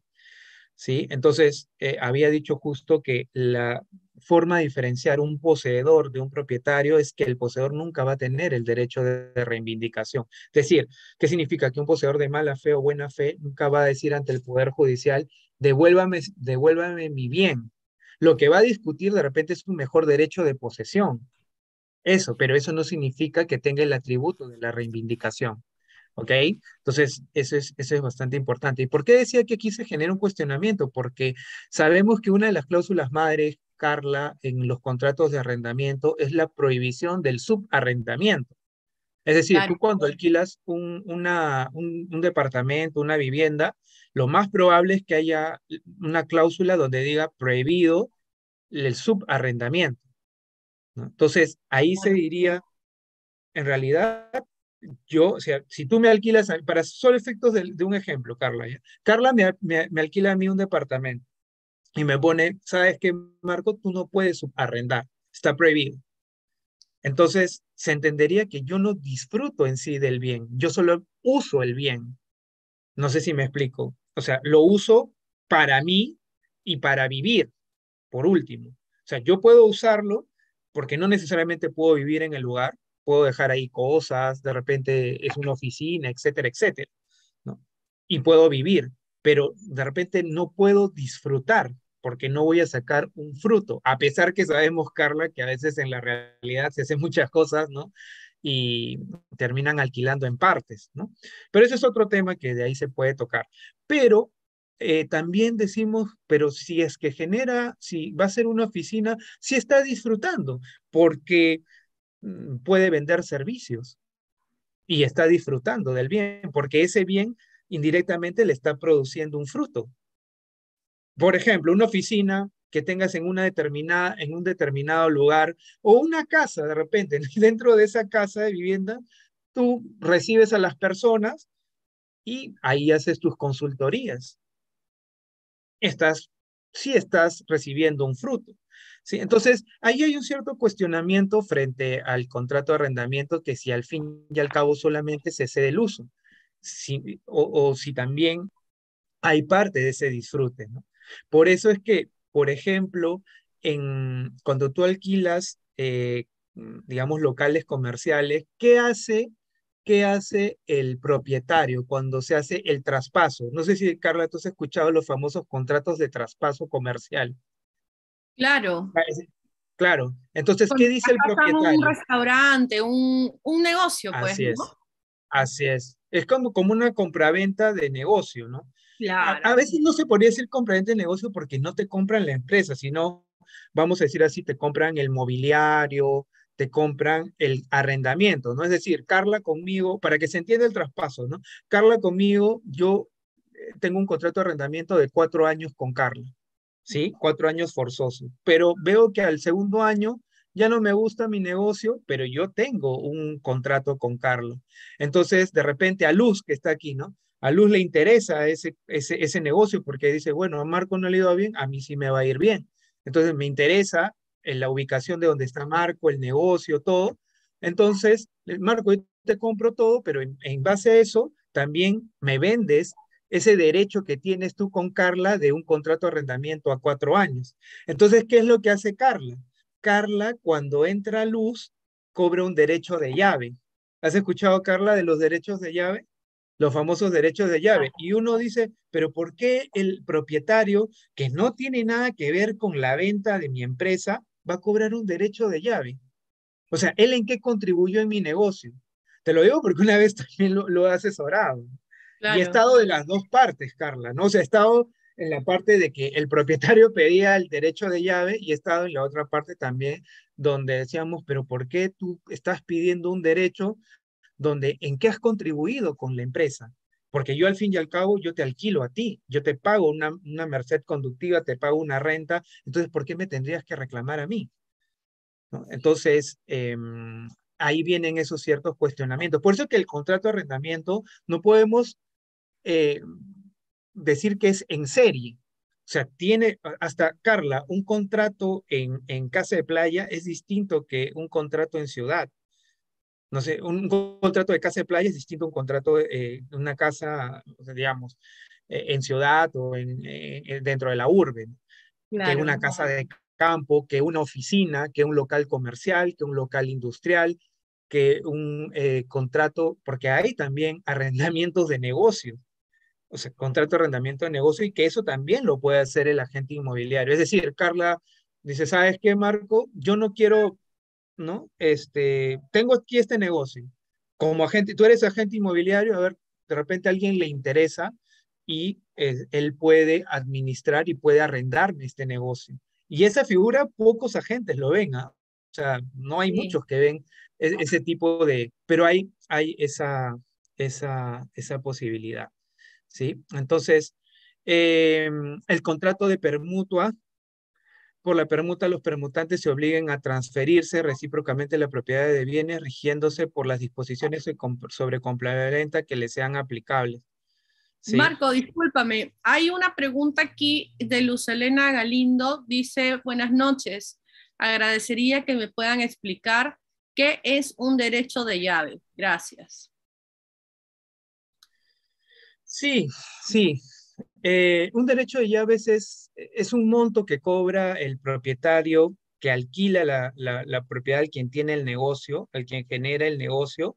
¿sí? Entonces, eh, había dicho justo que la forma de diferenciar un poseedor de un propietario es que el poseedor nunca va a tener el derecho de, reivindicación. Es decir, ¿qué significa? Que un poseedor de mala fe o buena fe nunca va a decir ante el Poder Judicial, devuélvame, devuélvame mi bien, lo que va a discutir de repente es un mejor derecho de posesión. Eso, pero eso no significa que tenga el atributo de la reivindicación. ¿Ok? Entonces, eso es, eso es bastante importante. ¿Y por qué decía que aquí se genera un cuestionamiento? Porque sabemos que una de las cláusulas madres, Carla, en los contratos de arrendamiento es la prohibición del subarrendamiento. Es decir, tú cuando alquilas un, un, departamento, una vivienda, lo más probable es que haya una cláusula donde diga prohibido el subarrendamiento. ¿no? Entonces, ahí se diría, en realidad, yo, o sea, si tú me alquilas, para solo efectos de, un ejemplo, Carla, ¿ya? Carla me, alquila a mí un departamento y me pone, ¿sabes que, Marco? Tú no puedes subarrendar, está prohibido. Entonces, se entendería que yo no disfruto en sí del bien, yo solo uso el bien. No sé si me explico. O sea, lo uso para mí y para vivir, por último. O sea, yo puedo usarlo porque no necesariamente puedo vivir en el lugar, puedo dejar ahí cosas, de repente es una oficina, etcétera, etcétera. ¿no? Y puedo vivir, pero de repente no puedo disfrutar porque no voy a sacar un fruto, a pesar que sabemos, Carla, que a veces en la realidad se hacen muchas cosas, ¿no? Y terminan alquilando en partes, ¿no? Pero ese es otro tema que de ahí se puede tocar. Pero eh, también decimos, pero si es que genera, si va a ser una oficina, si está disfrutando, porque mm, puede vender servicios y está disfrutando del bien, porque ese bien indirectamente le está produciendo un fruto, por ejemplo, una oficina que tengas en, una determinada, en un determinado lugar o una casa de repente. Dentro de esa casa de vivienda, tú recibes a las personas y ahí haces tus consultorías. Estás, sí estás recibiendo un fruto. ¿sí? Entonces, ahí hay un cierto cuestionamiento frente al contrato de arrendamiento que si al fin y al cabo solamente se cede el uso o, o si también hay parte de ese disfrute. ¿no? Por eso es que, por ejemplo, en, cuando tú alquilas, eh, digamos, locales comerciales, ¿qué hace ¿qué hace el propietario cuando se hace el traspaso? No sé si, Carla, tú has escuchado los famosos contratos de traspaso comercial. Claro. Ah, claro. Entonces, ¿qué dice el propietario? Un restaurante, un, negocio, pues. Así es. Así es. Es como, como una compraventa de negocio, ¿no? A, veces no se podría decir comprador de negocio porque no te compran la empresa, sino, vamos a decir así, te compran el mobiliario, te compran el arrendamiento, ¿no? Es decir, Carla conmigo, para que se entienda el traspaso, ¿no? Carla conmigo, yo eh, tengo un contrato de arrendamiento de cuatro años con Carla, ¿sí? Cuatro años forzoso, pero veo que al segundo año ya no me gusta mi negocio, pero yo tengo un contrato con Carla. Entonces, de repente, a Luz, que está aquí, ¿no? A Luz le interesa ese, ese, negocio porque dice, bueno, a Marco no le iba bien, a mí sí me va a ir bien. Entonces me interesa eh, la ubicación de donde está Marco, el negocio, todo. Entonces, Marco, yo te compro todo, pero en, en base a eso también me vendes ese derecho que tienes tú con Carla de un contrato de arrendamiento a cuatro años. Entonces, ¿qué es lo que hace Carla? Carla, cuando entra a luz, cobra un derecho de llave. ¿Has escuchado, Carla, de los derechos de llave? los famosos derechos de llave. Y uno dice, pero ¿por qué el propietario que no tiene nada que ver con la venta de mi empresa va a cobrar un derecho de llave? O sea, ¿él en qué contribuyó en mi negocio? Te lo digo porque una vez también lo, he asesorado. Y he estado de las dos partes, Carla, ¿no? O sea, he estado en la parte de que el propietario pedía el derecho de llave y he estado en la otra parte también donde decíamos, pero ¿por qué tú estás pidiendo un derecho donde en qué has contribuido con la empresa. Porque yo al fin y al cabo, yo te alquilo a ti, yo te pago una, una merced conductiva, te pago una renta, entonces, ¿por qué me tendrías que reclamar a mí? Entonces, em, ahí vienen esos ciertos cuestionamientos. Por eso que el contrato de arrendamiento no podemos eh, decir que es en serie. O sea, tiene hasta Carla, un contrato en, en casa de playa es distinto que un contrato en ciudad no sé, un, contrato de casa de playa es distinto a un contrato eh, de una casa, digamos, eh, en ciudad o en, eh, dentro de la urbe, que una casa de campo, que una oficina, que un local comercial, que un local industrial, que un contrato, porque hay también arrendamientos de negocio, o sea, contrato de arrendamiento de negocio y que eso también lo puede hacer el agente inmobiliario. Es decir, Carla dice, ¿sabes qué, Marco? Yo no quiero ¿no? Este, tengo aquí este negocio. Como agente, tú eres agente inmobiliario, a ver, de repente a alguien le interesa y eh, él puede administrar y puede arrendarme este negocio. Y esa figura pocos agentes lo ven, ¿ah? o sea, no hay muchos que ven e, ese tipo de, pero hay, hay esa, esa, esa posibilidad, ¿sí? Entonces, em, el contrato de permutua por la permuta, los permutantes se obliguen a transferirse recíprocamente la propiedad de bienes rigiéndose por las disposiciones sobre compraventa que les sean aplicables. Marco, discúlpame, hay una pregunta aquí de Lucelena Galindo, dice, buenas noches, agradecería que me puedan explicar qué es un derecho de llave. Gracias. Sí, sí, eh, un derecho de llaves es, es un monto que cobra el propietario que alquila la, propiedad al quien tiene el negocio, al quien genera el negocio,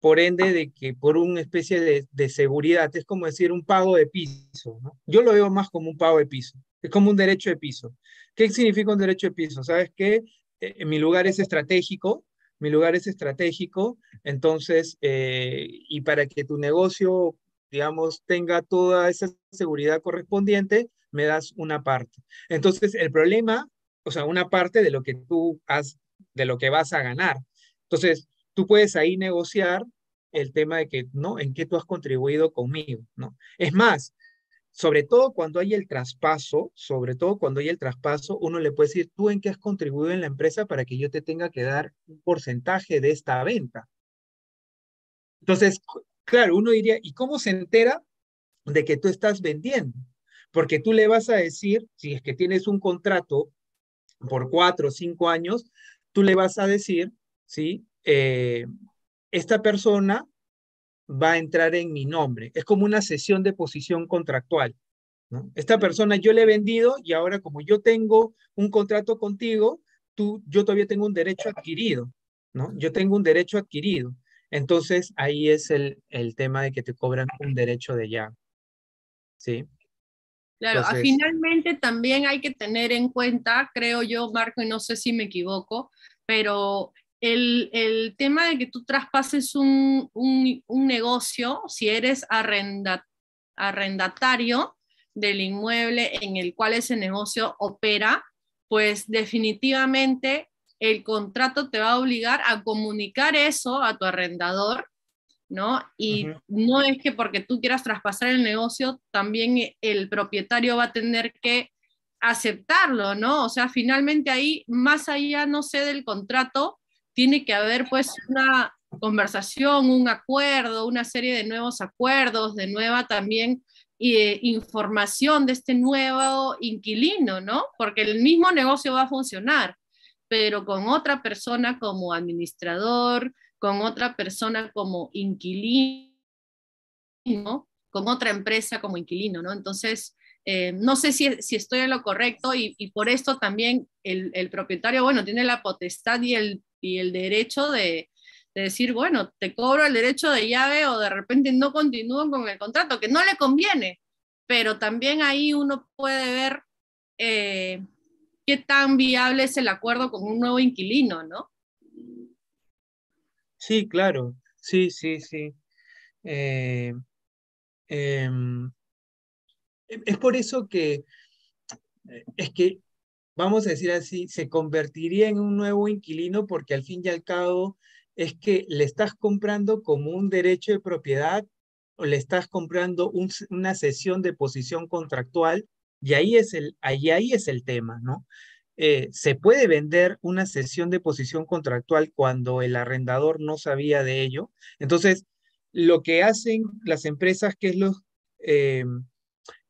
por ende de que por una especie de, seguridad, es como decir un pago de piso, Yo lo veo más como un pago de piso, es como un derecho de piso. ¿Qué significa un derecho de piso? Sabes que eh, eh, mi lugar es estratégico, mi lugar es estratégico, entonces, y para que tu negocio digamos, tenga toda esa seguridad correspondiente, me das una parte. Entonces, el problema, o sea, una parte de lo que tú has, de lo que vas a ganar. Entonces, tú puedes ahí negociar el tema de que, ¿no? ¿En qué tú has contribuido conmigo? ¿No? Es más, sobre todo cuando hay el traspaso, sobre todo cuando hay el traspaso, uno le puede decir, ¿tú en qué has contribuido en la empresa para que yo te tenga que dar un porcentaje de esta venta? Entonces, Claro, uno diría, ¿y cómo se entera de que tú estás vendiendo? Porque tú le vas a decir, si es que tienes un contrato por cuatro o cinco años, tú le vas a decir, ¿sí? Eh, esta persona va a entrar en mi nombre. Es como una sesión de posición contractual. Esta persona yo le he vendido y ahora como yo tengo un contrato contigo, tú, yo todavía tengo un derecho adquirido. ¿no? Yo tengo un derecho adquirido. Entonces, ahí es el, tema de que te cobran un derecho de ya. ¿Sí? Claro, ah, finalmente también hay que tener en cuenta, creo yo, Marco, y no sé si me equivoco, pero el, tema de que tú traspases un, negocio, si eres arrendatario del inmueble en el cual ese negocio opera, pues definitivamente el contrato te va a obligar a comunicar eso a tu arrendador, ¿no? Y no es que porque tú quieras traspasar el negocio, también el propietario va a tener que aceptarlo, ¿no? O sea, finalmente ahí, más allá, no sé, del contrato, tiene que haber pues una conversación, un acuerdo, una serie de nuevos acuerdos, de nueva también eh, información de este nuevo inquilino, ¿no? Porque el mismo negocio va a funcionar, pero con otra persona como administrador, con otra persona como inquilino, con otra empresa como inquilino, ¿no? Entonces, eh, no sé si, estoy en lo correcto y, por esto también el, propietario, bueno, tiene la potestad y el, el derecho de, decir, bueno, te cobro el derecho de llave o de repente no continúo con el contrato, que no le conviene, pero también ahí uno puede ver... Eh, qué tan viable es el acuerdo con un nuevo inquilino, ¿no? Sí, claro, sí, sí, sí. Eh, em, es por eso que, es que, vamos a decir así, se convertiría en un nuevo inquilino porque al fin y al cabo es que le estás comprando como un derecho de propiedad o le estás comprando una sesión de posición contractual y ahí es el, ahí, ahí es el tema, ¿no? Eh, se puede vender una sesión de posición contractual cuando el arrendador no sabía de ello. Entonces, lo que hacen las empresas, ¿qué es lo, eh,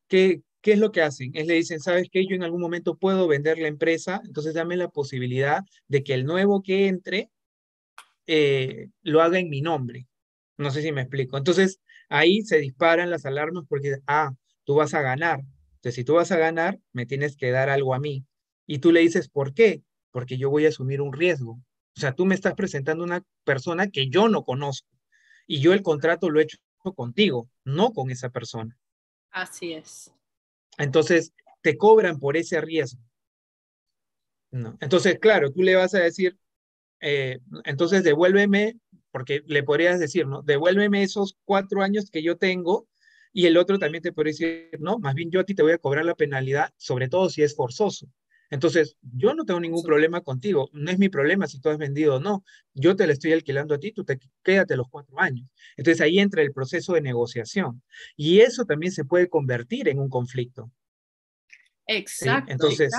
qué, es lo que hacen? Es le dicen, ¿sabes qué? Yo en algún momento puedo vender la empresa, entonces dame la posibilidad de que el nuevo que entre eh, lo haga en mi nombre. No sé si me explico. Entonces, ahí se disparan las alarmas porque, ah, tú vas a ganar, entonces, si tú vas a ganar, me tienes que dar algo a mí. Y tú le dices, ¿por qué? Porque yo voy a asumir un riesgo. O sea, tú me estás presentando una persona que yo no conozco. Y yo el contrato lo he hecho contigo, no con esa persona. Así es. Entonces, te cobran por ese riesgo. No. Entonces, claro, tú le vas a decir, eh, entonces devuélveme, porque le podrías decir, ¿no? Devuélveme esos cuatro años que yo tengo y el otro también te puede decir, no, más bien yo a ti te voy a cobrar la penalidad, sobre todo si es forzoso. Entonces, yo no tengo ningún problema contigo, no es mi problema si tú has vendido o no, yo te la estoy alquilando a ti, tú te quédate los cuatro años. Entonces ahí entra el proceso de negociación y eso también se puede convertir en un conflicto. Exacto. Entonces,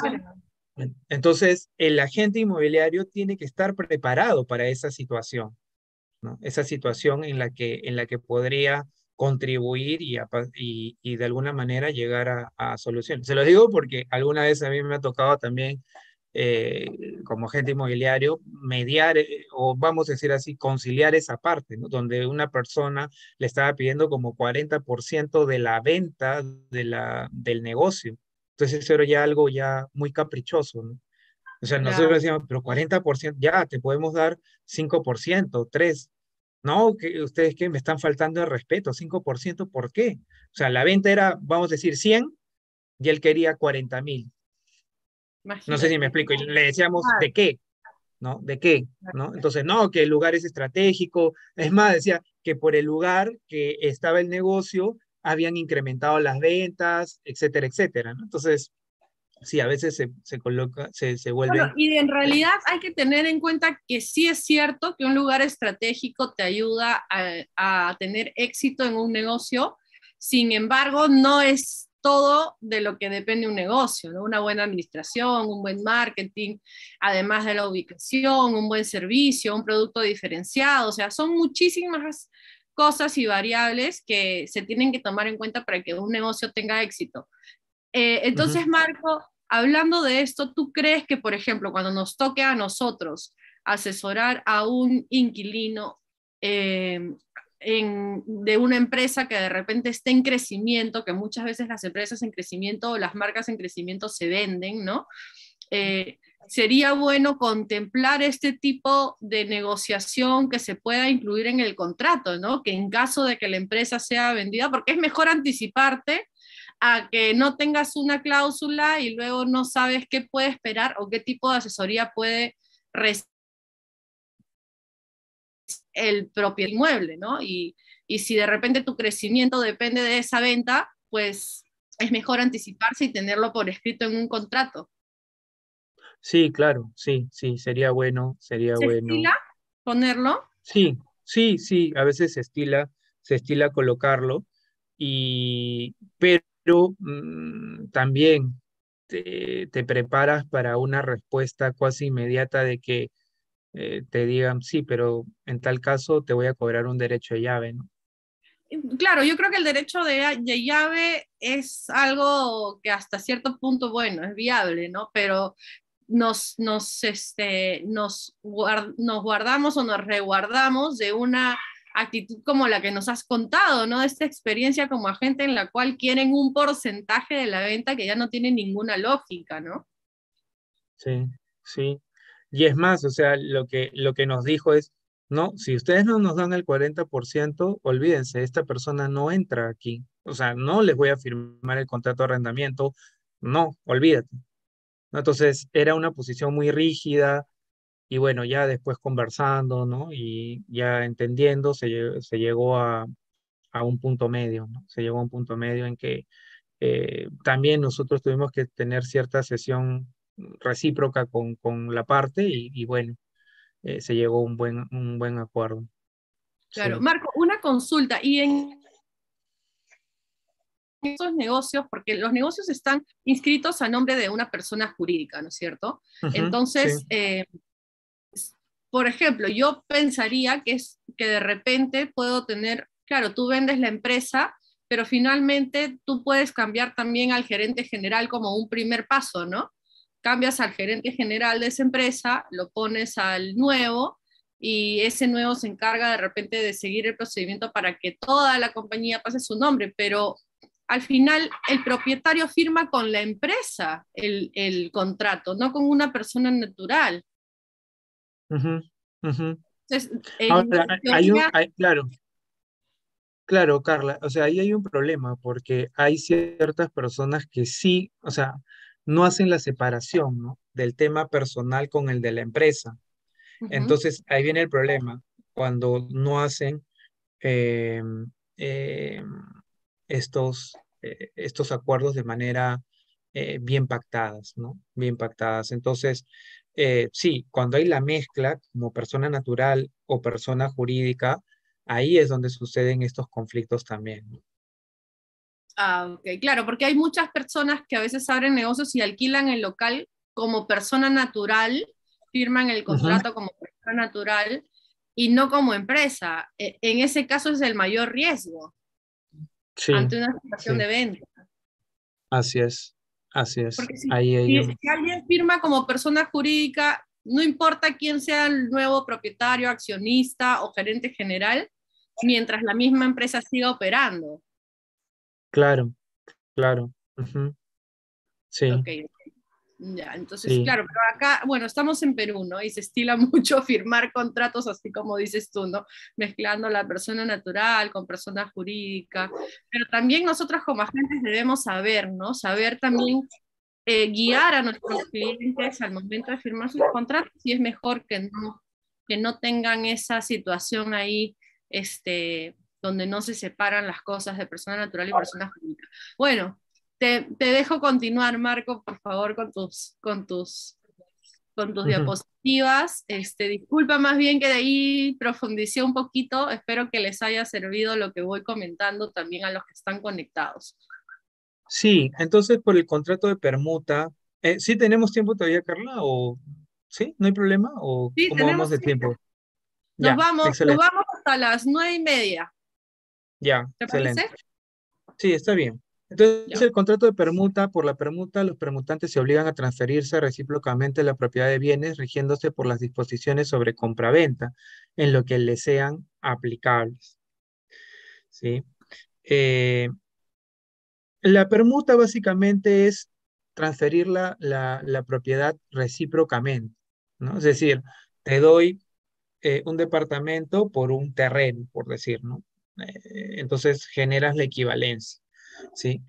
entonces, el agente inmobiliario tiene que estar preparado para esa situación, ¿no? esa situación en la que, en la que podría contribuir y, de alguna manera llegar a, soluciones. Se lo digo porque alguna vez a mí me ha tocado también eh, como agente inmobiliario, mediar eh, o vamos a decir así, conciliar esa parte, ¿no? donde una persona le estaba pidiendo como 40% de la venta de la, del negocio. Entonces eso era ya algo ya muy caprichoso. ¿no? O sea, nosotros decíamos, pero 40%, ya te podemos dar 5%, 3%, no, que ustedes que me están faltando el respeto, 5%, ¿por qué? O sea, la venta era, vamos a decir, 100 y él quería 40 mil. No sé si me explico. Y le decíamos, ah. ¿de qué? ¿No? ¿De qué? ¿No? Entonces, no, que el lugar es estratégico. Es más, decía que por el lugar que estaba el negocio habían incrementado las ventas, etcétera, etcétera. Entonces, sí, a veces se, coloca, se, vuelve. y en realidad hay que tener en cuenta que sí es cierto que un lugar estratégico te ayuda a, a tener éxito en un negocio, sin embargo, no es todo de lo que depende un negocio, ¿no? una buena administración, un buen marketing, además de la ubicación, un buen servicio, un producto diferenciado, o sea, son muchísimas cosas y variables que se tienen que tomar en cuenta para que un negocio tenga éxito. Eh, entonces, Marco, hablando de esto, ¿tú crees que, por ejemplo, cuando nos toque a nosotros asesorar a un inquilino eh, de una empresa que de repente esté en crecimiento, que muchas veces las empresas en crecimiento o las marcas en crecimiento se venden, ¿no? Eh, sería bueno contemplar este tipo de negociación que se pueda incluir en el contrato, ¿no? Que en caso de que la empresa sea vendida, porque es mejor anticiparte a que no tengas una cláusula y luego no sabes qué puede esperar o qué tipo de asesoría puede recibir el propio inmueble, ¿no? Y, si de repente tu crecimiento depende de esa venta, pues es mejor anticiparse y tenerlo por escrito en un contrato. Sí, claro, sí, sí, sería bueno, sería ¿Se estila ponerlo? Sí, sí, sí, a veces se estila, se estila colocarlo, y, pero pero mm, también te, preparas para una respuesta casi inmediata de que eh, te digan, sí, pero en tal caso te voy a cobrar un derecho de llave, ¿no? Mm, claro, yo creo que el derecho de, llave es algo que hasta cierto punto, bueno, es viable, ¿no? Pero nos, nos, este, nos guardamos o nos reguardamos de una actitud como la que nos has contado, ¿no? esta experiencia como agente en la cual quieren un porcentaje de la venta que ya no tiene ninguna lógica, ¿no? Sí, sí. Y es más, o sea, lo que, lo que nos dijo es, no, si ustedes no nos dan el 40%, olvídense, esta persona no entra aquí. O sea, no les voy a firmar el contrato de arrendamiento, no, olvídate. Entonces, era una posición muy rígida, y bueno, ya después conversando, ¿no? Y ya entendiendo, se, llegó a, un punto medio, ¿no? Se llegó a un punto medio en que eh, también nosotros tuvimos que tener cierta sesión recíproca con, con la parte y, bueno, eh, se llegó a un buen, un buen acuerdo. Claro, Marco, una consulta. Y en esos negocios, porque los negocios están inscritos a nombre de una persona jurídica, ¿no es cierto? Entonces, eh, por ejemplo, yo pensaría que, es, que de repente puedo tener, claro, tú vendes la empresa, pero finalmente tú puedes cambiar también al gerente general como un primer paso, ¿no? Cambias al gerente general de esa empresa, lo pones al nuevo y ese nuevo se encarga de repente de seguir el procedimiento para que toda la compañía pase su nombre, pero al final el propietario firma con la empresa el, el contrato, no con una persona natural. Ah, claro, claro, Carla, o sea, ahí hay un problema porque hay ciertas personas que sí, o sea, no hacen la separación ¿no? del tema personal con el de la empresa. Entonces, ahí viene el problema, cuando no hacen em, em, estos, eh, estos acuerdos de manera eh, bien pactadas, ¿no? Bien pactadas. Entonces, eh, sí, cuando hay la mezcla como persona natural o persona jurídica, ahí es donde suceden estos conflictos también. Ah, ok, claro, porque hay muchas personas que a veces abren negocios y alquilan el local como persona natural, firman el contrato como persona natural y no como empresa. E, en ese caso es el mayor riesgo ante una situación de venta. Así es. Así es. Porque si, alguien firma como persona jurídica, no importa quién sea el nuevo propietario, accionista o gerente general, mientras la misma empresa siga operando. Claro, claro. Sí. Okay. Ya, entonces, claro, pero acá, bueno, estamos en Perú, ¿no? Y se estila mucho firmar contratos, así como dices tú, ¿no? Mezclando la persona natural con persona jurídica. Pero también nosotros como agentes debemos saber, ¿no? Saber también eh, guiar a nuestros clientes al momento de firmar sus contratos y es mejor que no, que no tengan esa situación ahí, este, donde no se separan las cosas de persona natural y persona jurídica. Bueno, te, dejo continuar, Marco, por favor, con tus, con tus, con tus diapositivas. Este, disculpa más bien que de ahí profundicé un poquito. Espero que les haya servido lo que voy comentando también a los que están conectados. Sí, entonces por el contrato de permuta, eh, ¿sí tenemos tiempo todavía, Carla? ¿O sí? ¿No hay problema? ¿O sí, cómo vamos de tiempo? Nos, vamos, nos vamos hasta las nueve y media. Ya, ¿Te excelente. Parece? Sí, está bien. Entonces, el contrato de permuta, por la permuta, los permutantes se obligan a transferirse recíprocamente la propiedad de bienes rigiéndose por las disposiciones sobre compraventa en lo que les sean aplicables. ¿Sí? Eh, la permuta básicamente es transferir la, propiedad recíprocamente, ¿no? Es decir, te doy eh, un departamento por un terreno, por decir, ¿no? Eh, entonces generas la equivalencia. ¿sí?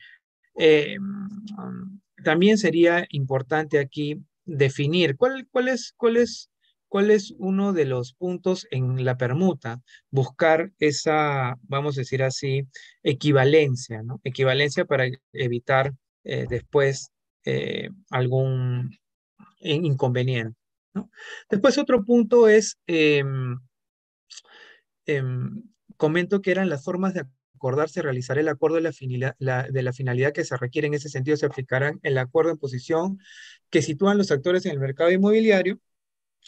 Eh, mm, también sería importante aquí definir cuál, es, cuál, es, cuál es uno de los puntos en la permuta, buscar esa, vamos a decir así, equivalencia, ¿no? Equivalencia para evitar eh, después eh, algún inconveniente. Después otro punto es, em, em, comento que eran las formas de Acordarse, realizar el acuerdo de la, de la finalidad que se requiere. En ese sentido, se aplicarán el acuerdo en posición que sitúan los actores en el mercado inmobiliario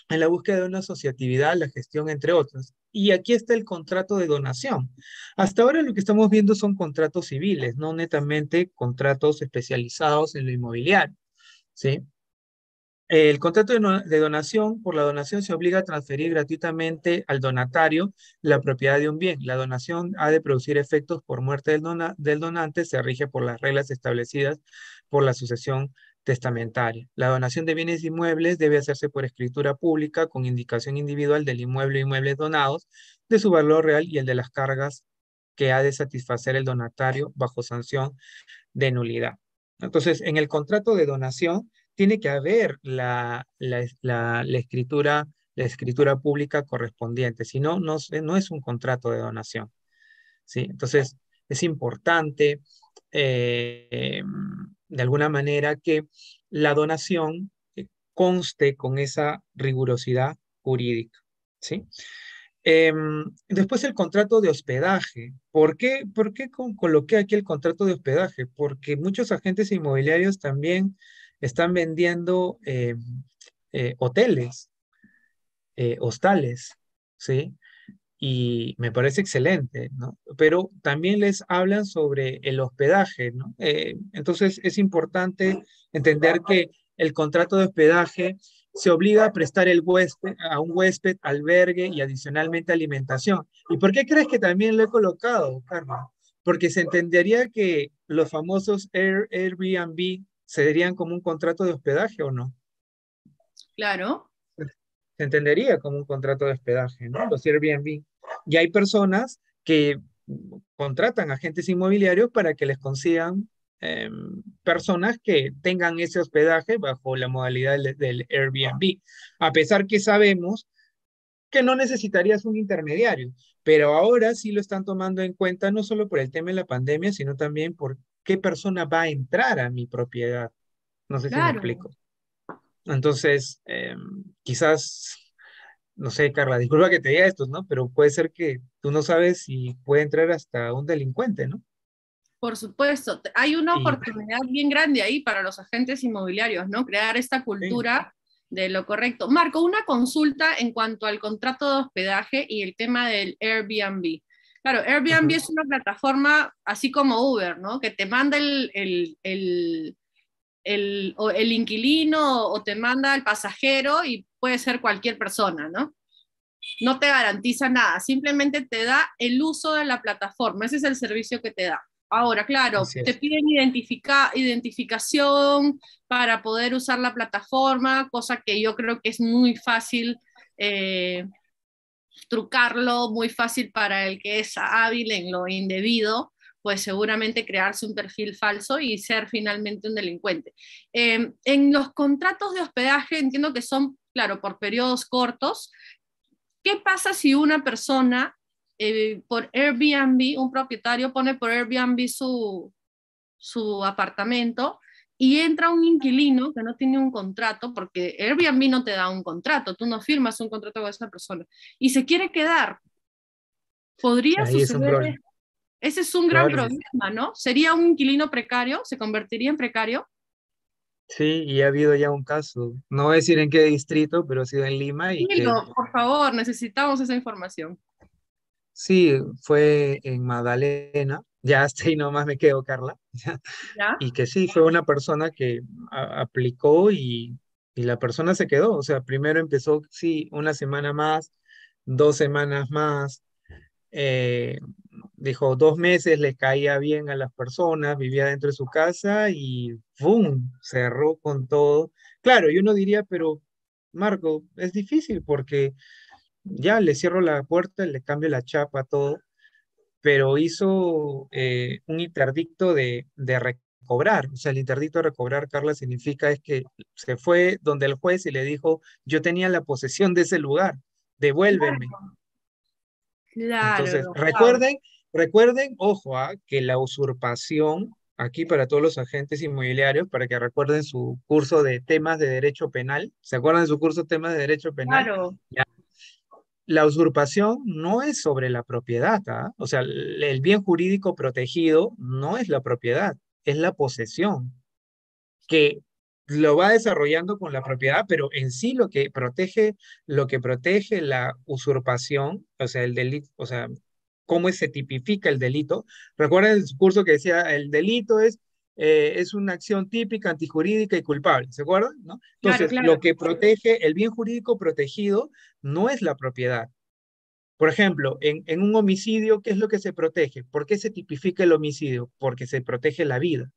en la búsqueda de una asociatividad, la gestión, entre otras. Y aquí está el contrato de donación. Hasta ahora lo que estamos viendo son contratos civiles, no netamente contratos especializados en lo inmobiliario. ¿sí? El contrato de donación, por la donación se obliga a transferir gratuitamente al donatario la propiedad de un bien. La donación ha de producir efectos por muerte del, donante, se rige por las reglas establecidas por la sucesión testamentaria. La donación de bienes inmuebles debe hacerse por escritura pública con indicación individual del inmueble o inmuebles donados, de su valor real y el de las cargas que ha de satisfacer el donatario bajo sanción de nulidad. Entonces, en el contrato de donación, tiene que haber la, escritura, la escritura pública correspondiente, si no, no, es un contrato de donación. ¿sí? Entonces, es importante, eh, de alguna manera, que la donación eh, conste con esa rigurosidad jurídica. ¿sí? Em, después el contrato de hospedaje. ¿Por qué, por qué coloqué aquí el contrato de hospedaje? Porque muchos agentes inmobiliarios también están vendiendo eh, eh, hoteles, eh, hostales, ¿sí? Y me parece excelente, ¿no? Pero también les hablan sobre el hospedaje, ¿no? entonces es importante entender que el contrato de hospedaje se obliga a prestar el huésped, a un huésped albergue y adicionalmente alimentación. ¿Y por qué crees que también lo he colocado, Carmen? Porque se entendería que los famosos Air, Airbnb se dirían como un contrato de hospedaje o no. Claro. Se entendería como un contrato de hospedaje, ¿no? Los Airbnb. Y hay personas que contratan agentes inmobiliarios para que les consigan em, personas que tengan ese hospedaje bajo la modalidad del, del Airbnb. A pesar que sabemos que no necesitarías un intermediario, pero ahora sí lo están tomando en cuenta, no solo por el tema de la pandemia, sino también por qué persona va a entrar a mi propiedad. No sé si me explico. Entonces, em, quizás, no sé, Carla, disculpa que te diga esto, ¿no? Pero puede ser que tú no sabes si puede entrar hasta un delincuente, ¿no? Por supuesto, hay una oportunidad bien grande ahí para los agentes inmobiliarios, ¿no? Crear esta cultura de lo correcto. Marco, una consulta en cuanto al contrato de hospedaje y el tema del Airbnb. Claro, Airbnb es una plataforma así como Uber, ¿no? Que te manda el, inquilino o te manda el pasajero y puede ser cualquier persona, ¿no? No te garantiza nada, simplemente te da el uso de la plataforma, ese es el servicio que te da. Ahora, claro, te piden identificación para poder usar la plataforma, cosa que yo creo que es muy fácil eh, trucarlo muy fácil para el que es hábil en lo indebido, pues seguramente crearse un perfil falso y ser finalmente un delincuente. Em, en los contratos de hospedaje entiendo que son, claro, por periodos cortos. ¿Qué pasa si una persona eh, por Airbnb, un propietario pone por Airbnb su apartamento y entra un inquilino que no tiene un contrato, porque Airbnb no te da un contrato, tú no firmas un contrato con esa persona, y se quiere quedar. Podría suceder. ese es un gran problema, ¿no? ¿Sería un inquilino precario? ¿Se convertiría en precario? Sí, y ha habido ya un caso. No voy a decir en qué distrito, pero ha sido en Lima. Y por favor, necesitamos esa información. Sí, fue en Magdalena. Ya estoy nomás me quedo, Carla. Y que sí, fue una persona que aplicó y, la persona se quedó. O sea, primero empezó, sí, una semana más, dos semanas más. Eh, dijo, dos meses le caía bien a las personas, vivía dentro de su casa y ¡boom! Cerró con todo. Claro, yo no diría, pero Marco, es difícil porque ya le cierro la puerta, le cambio la chapa, todo pero hizo eh, un interdicto de, de, recobrar. O sea, el interdicto de recobrar, Carla, significa es que se fue donde el juez y le dijo, yo tenía la posesión de ese lugar, devuélveme. Entonces, recuerden, recuerden, ojo, ah, que la usurpación, aquí para todos los agentes inmobiliarios, para que recuerden su curso de temas de derecho penal, ¿se acuerdan de su curso de temas de derecho penal? Claro la usurpación no es sobre la propiedad, ¿ah? o sea, el bien jurídico protegido no es la propiedad, es la posesión, que lo va desarrollando con la propiedad, pero en sí lo que protege, lo que protege la usurpación, o sea, el delito, o sea, cómo se tipifica el delito. Recuerden el discurso que decía, el delito es eh, es una acción típica, antijurídica y culpable, ¿se acuerdan? ¿No? Entonces, lo que protege, el bien jurídico protegido no es la propiedad. Por ejemplo, en, un homicidio, ¿qué es lo que se protege? ¿Por qué se tipifica el homicidio? Porque se protege la vida,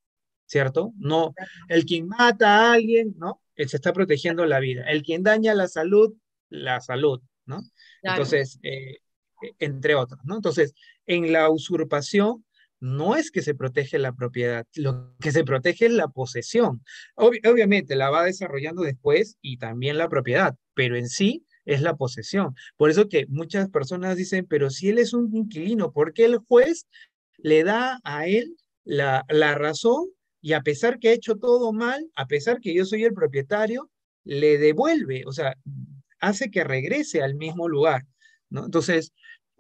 ¿cierto? No, el quien mata a alguien, ¿no? Eh, se está protegiendo la vida. El quien daña la salud, la salud, ¿no? Entonces, eh, e, entre otros, ¿no? Entonces, en la usurpación no es que se protege la propiedad, lo que se protege es la posesión. obviamente la va desarrollando después y también la propiedad, pero en sí es la posesión. Por eso que muchas personas dicen, pero si él es un inquilino, ¿por qué el juez le da a él la, la razón y a pesar que ha hecho todo mal, a pesar que yo soy el propietario, le devuelve, o sea, hace que regrese al mismo lugar? ¿no? Entonces,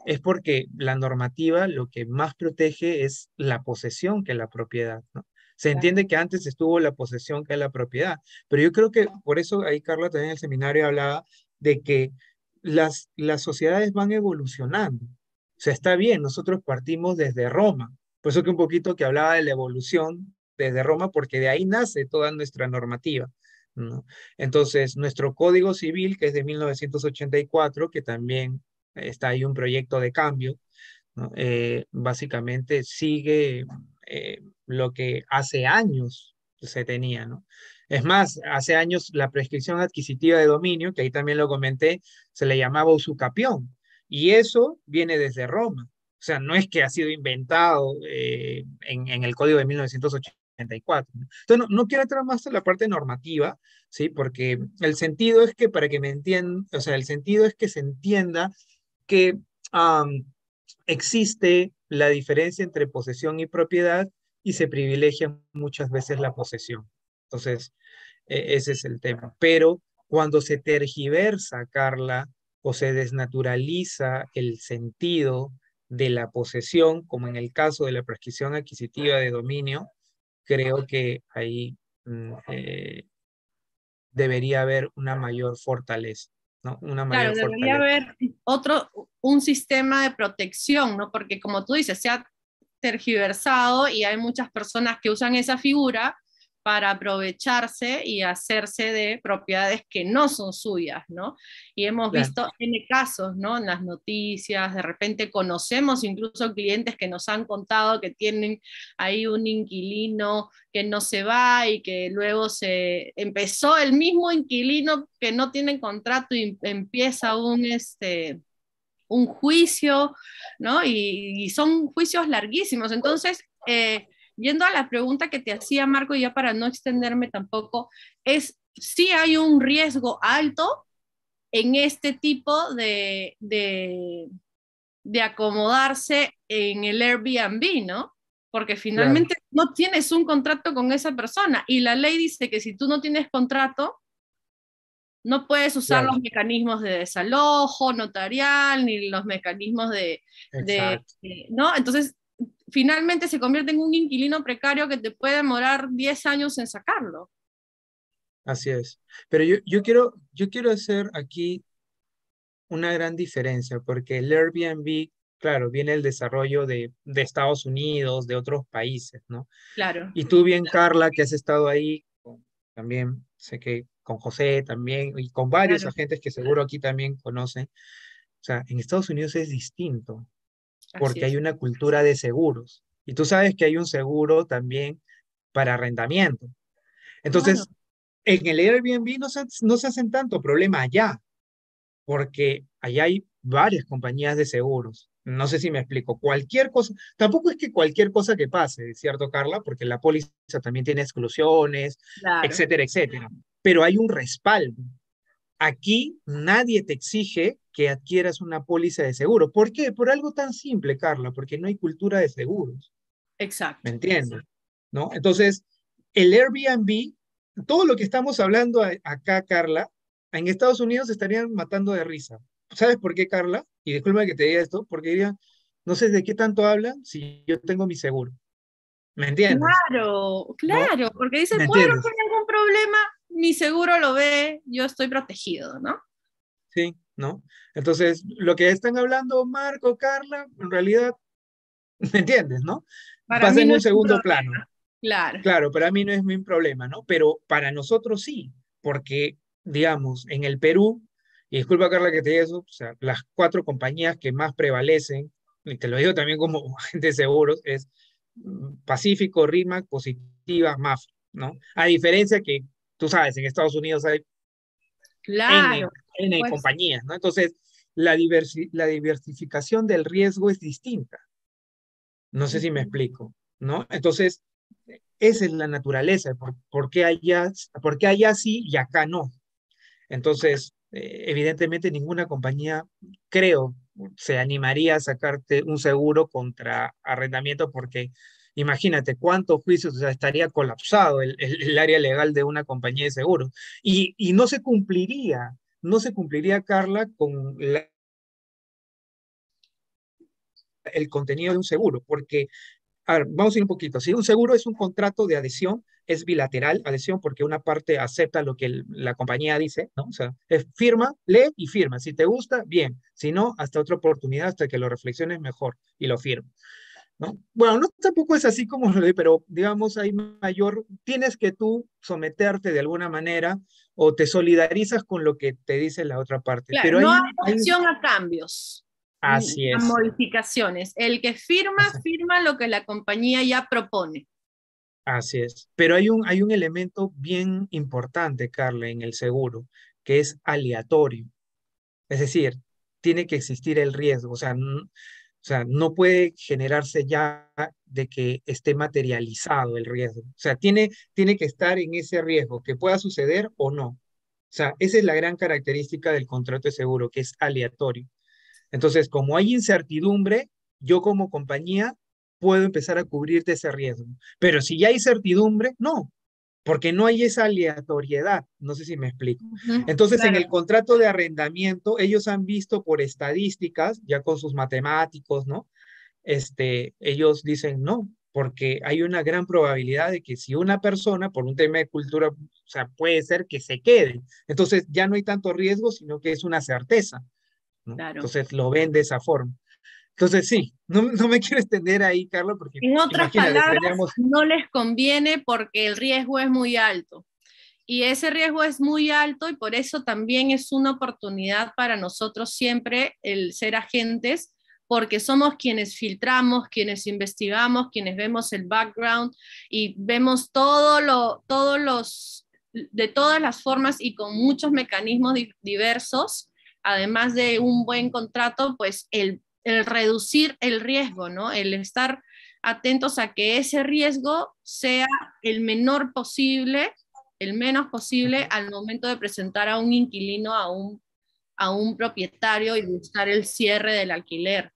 es porque la normativa lo que más protege es la posesión que la propiedad. ¿no? Se entiende que antes estuvo la posesión que la propiedad, pero yo creo que por eso ahí Carla también en el seminario hablaba de que las, las sociedades van evolucionando. O sea, está bien, nosotros partimos desde Roma. Por eso que un poquito que hablaba de la evolución desde Roma, porque de ahí nace toda nuestra normativa. ¿no? Entonces, nuestro Código Civil, que es de 1984, que también está ahí un proyecto de cambio, eh, básicamente sigue eh, lo que hace años se tenía, ¿no? Es más, hace años la prescripción adquisitiva de dominio, que ahí también lo comenté, se le llamaba usucapión, y eso viene desde Roma. O sea, no es que ha sido inventado eh, en, el código de 1984. Entonces, no, quiero entrar más en la parte normativa, ¿sí? Porque el sentido es que, para que me entiendan, o sea, el sentido es que se entienda que existe la diferencia entre posesión y propiedad y se privilegia muchas veces la posesión. Entonces, e-, ese es el tema. Pero cuando se tergiversa, Carla, o se desnaturaliza el sentido de la posesión, como en el caso de la prescripción adquisitiva de dominio, creo que ahí mm, eh, debería haber una mayor fortaleza claro, debería haber otro, un sistema de protección, ¿no? Porque como tú dices, se ha tergiversado y hay muchas personas que usan esa figura para aprovecharse y hacerse de propiedades que no son suyas, ¿no? Y hemos visto N casos, ¿no? En las noticias, de repente conocemos incluso clientes que nos han contado que tienen ahí un inquilino que no se va y que luego se empezó el mismo inquilino que no tiene contrato y empieza un, este, un juicio, ¿no? Y, son juicios larguísimos. Entonces, eh, yendo a la pregunta que te hacía Marco, ya para no extenderme tampoco, es si hay un riesgo alto en este tipo de, de, acomodarse en el Airbnb, ¿no? Porque finalmente no tienes un contrato con esa persona y la ley dice que si tú no tienes contrato, no puedes usar los mecanismos de desalojo notarial ni los mecanismos de, eh, ¿no? Entonces, finalmente se convierte en un inquilino precario que te puede demorar 10 años en sacarlo. Así es. Pero yo, yo, quiero, yo quiero hacer aquí una gran diferencia, porque el Airbnb, claro, viene el desarrollo de, Estados Unidos, de otros países, ¿no? Claro. Y tú bien, Carla, que has estado ahí, también sé que con José también, y con varios agentes que seguro aquí también conocen. O sea, en Estados Unidos es distinto porque hay una cultura de seguros. Y tú sabes que hay un seguro también para arrendamiento. Entonces, en el Airbnb no se, no se hacen tanto problema allá, porque allá hay varias compañías de seguros. No sé si me explico. Cualquier cosa, tampoco es que cualquier cosa que pase, ¿cierto, Carla? Porque la póliza también tiene exclusiones, etcétera, etcétera. Pero hay un respaldo. Aquí nadie te exige que adquieras una póliza de seguro. ¿Por qué? Por algo tan simple, Carla, porque no hay cultura de seguros. Exacto. ¿Me entiendes? ¿No? Entonces, el Airbnb, todo lo que estamos hablando acá, Carla, en Estados Unidos estarían matando de risa. ¿Sabes por qué, Carla? Y disculpa que te diga esto, porque dirían, no sé de qué tanto hablan si yo tengo mi seguro. ¿Me entiendes? Claro, claro, porque dicen, bueno, con algún problema, mi seguro lo ve, yo estoy protegido, ¿no? Sí, ¿no? Entonces, lo que están hablando Marco, Carla, en realidad, ¿me entiendes, no? Para en un segundo plano. Claro. Claro, para mí no es mi problema, ¿no? Pero para nosotros sí, porque, digamos, en el Perú, y disculpa Carla que te diga eso, o sea, las cuatro compañías que más prevalecen, y te lo digo también como gente de seguros, es mm, Pacífico, RIMAC, Positiva, MAF, ¿no? A diferencia que tú sabes, en Estados Unidos hay claro, N, pues. compañías, ¿no? Entonces, la, la diversificación del riesgo es distinta. No sé si me explico, ¿no? Entonces, esa es la naturaleza, por, qué allá, sí y acá no. Entonces, eh, evidentemente ninguna compañía, creo, se animaría a sacarte un seguro contra arrendamiento porque Imagínate cuántos juicios, estaría colapsado el, área legal de una compañía de seguros. Y, no se cumpliría, no se cumpliría, Carla, con el contenido de un seguro, porque, vamos a ir un poquito, si un seguro es un contrato de adhesión, es bilateral adhesión porque una parte acepta lo que la compañía dice, ¿no? O sea, firma, lee y firma. Si te gusta, bien. Si no, hasta otra oportunidad, hasta que lo reflexiones mejor y lo firme. Bueno, no tampoco es así como lo pero digamos hay mayor, tienes que tú someterte de alguna manera o te solidarizas con lo que te dice la otra parte. pero no hay, opción a cambios. Así es. A modificaciones. El que firma, firma lo que la compañía ya propone. Así es. Pero hay un, hay un elemento bien importante, Carla, en el seguro, que es aleatorio. Es decir, tiene que existir el riesgo. O sea, o sea, no puede generarse ya de que esté materializado el riesgo. O sea, tiene, tiene que estar en ese riesgo, que pueda suceder o no. O sea, esa es la gran característica del contrato de seguro, que es aleatorio. Entonces, como hay incertidumbre, yo como compañía puedo empezar a cubrirte ese riesgo. Pero si ya hay certidumbre, no, porque no hay esa aleatoriedad, no sé si me explico. Entonces, en el contrato de arrendamiento, ellos han visto por estadísticas, ya con sus matemáticos, ¿no? Este, ellos dicen no, porque hay una gran probabilidad de que si una persona, por un tema de cultura, o sea, puede ser que se quede. Entonces ya no hay tanto riesgo, sino que es una certeza. Entonces lo ven de esa forma. Entonces, sí, no, me quiero extender ahí, Carlos, porque... En otras palabras, no les conviene porque el riesgo es muy alto. Y ese riesgo es muy alto y por eso también es una oportunidad para nosotros siempre el ser agentes, porque somos quienes filtramos, quienes investigamos, quienes vemos el background y vemos todo lo, todos los, de todas las formas y con muchos mecanismos diversos, además de un buen contrato, pues el el reducir el riesgo, ¿no? El estar atentos a que ese riesgo sea el menor posible, el menos posible al momento de presentar a un inquilino, a un, a un propietario y buscar el cierre del alquiler.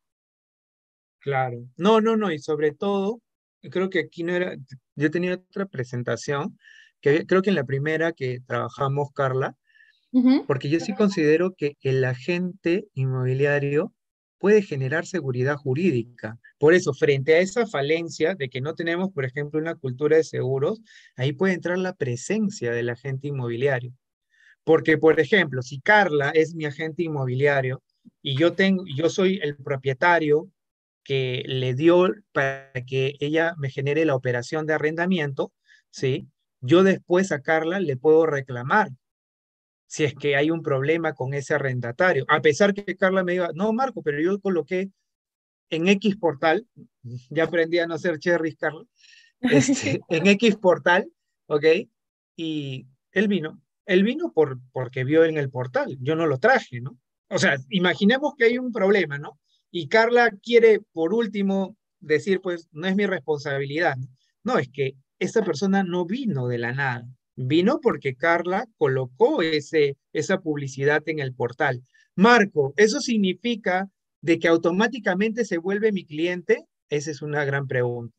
Claro, no, no, no, y sobre todo, creo que aquí no era, yo tenía otra presentación, que creo que en la primera que trabajamos, Carla, porque yo sí considero que el agente inmobiliario puede generar seguridad jurídica. Por eso, frente a esa falencia de que no tenemos, por ejemplo, una cultura de seguros, ahí puede entrar la presencia del agente inmobiliario. Porque, por ejemplo, si Carla es mi agente inmobiliario y yo, tengo, yo soy el propietario que le dio para que ella me genere la operación de arrendamiento, ¿sí? yo después a Carla le puedo reclamar si es que hay un problema con ese arrendatario. A pesar que Carla me diga, no, Marco, pero yo coloqué en X portal, ya aprendí a no ser cherries, Carla, este, en X portal, ¿ok? Y él vino, él vino por, porque vio en el portal, yo no lo traje, ¿no? O sea, imaginemos que hay un problema, ¿no? Y Carla quiere, por último, decir, pues, no es mi responsabilidad. No, es que esa persona no vino de la nada. Vino porque Carla colocó ese, esa publicidad en el portal. Marco, ¿eso significa de que automáticamente se vuelve mi cliente? Esa es una gran pregunta.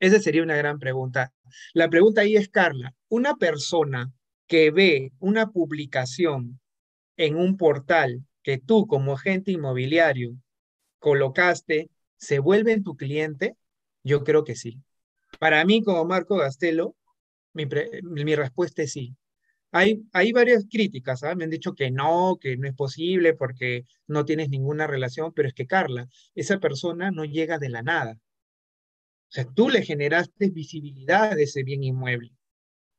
Esa sería una gran pregunta. La pregunta ahí es, Carla, una persona que ve una publicación en un portal que tú como agente inmobiliario colocaste, ¿se vuelve en tu cliente? Yo creo que sí. Para mí como Marco Gastelo, mi, respuesta es sí. Hay, hay varias críticas, ¿ah? Me han dicho que no, que no es posible porque no tienes ninguna relación, pero es que Carla, esa persona no llega de la nada. O sea, tú le generaste visibilidad de ese bien inmueble.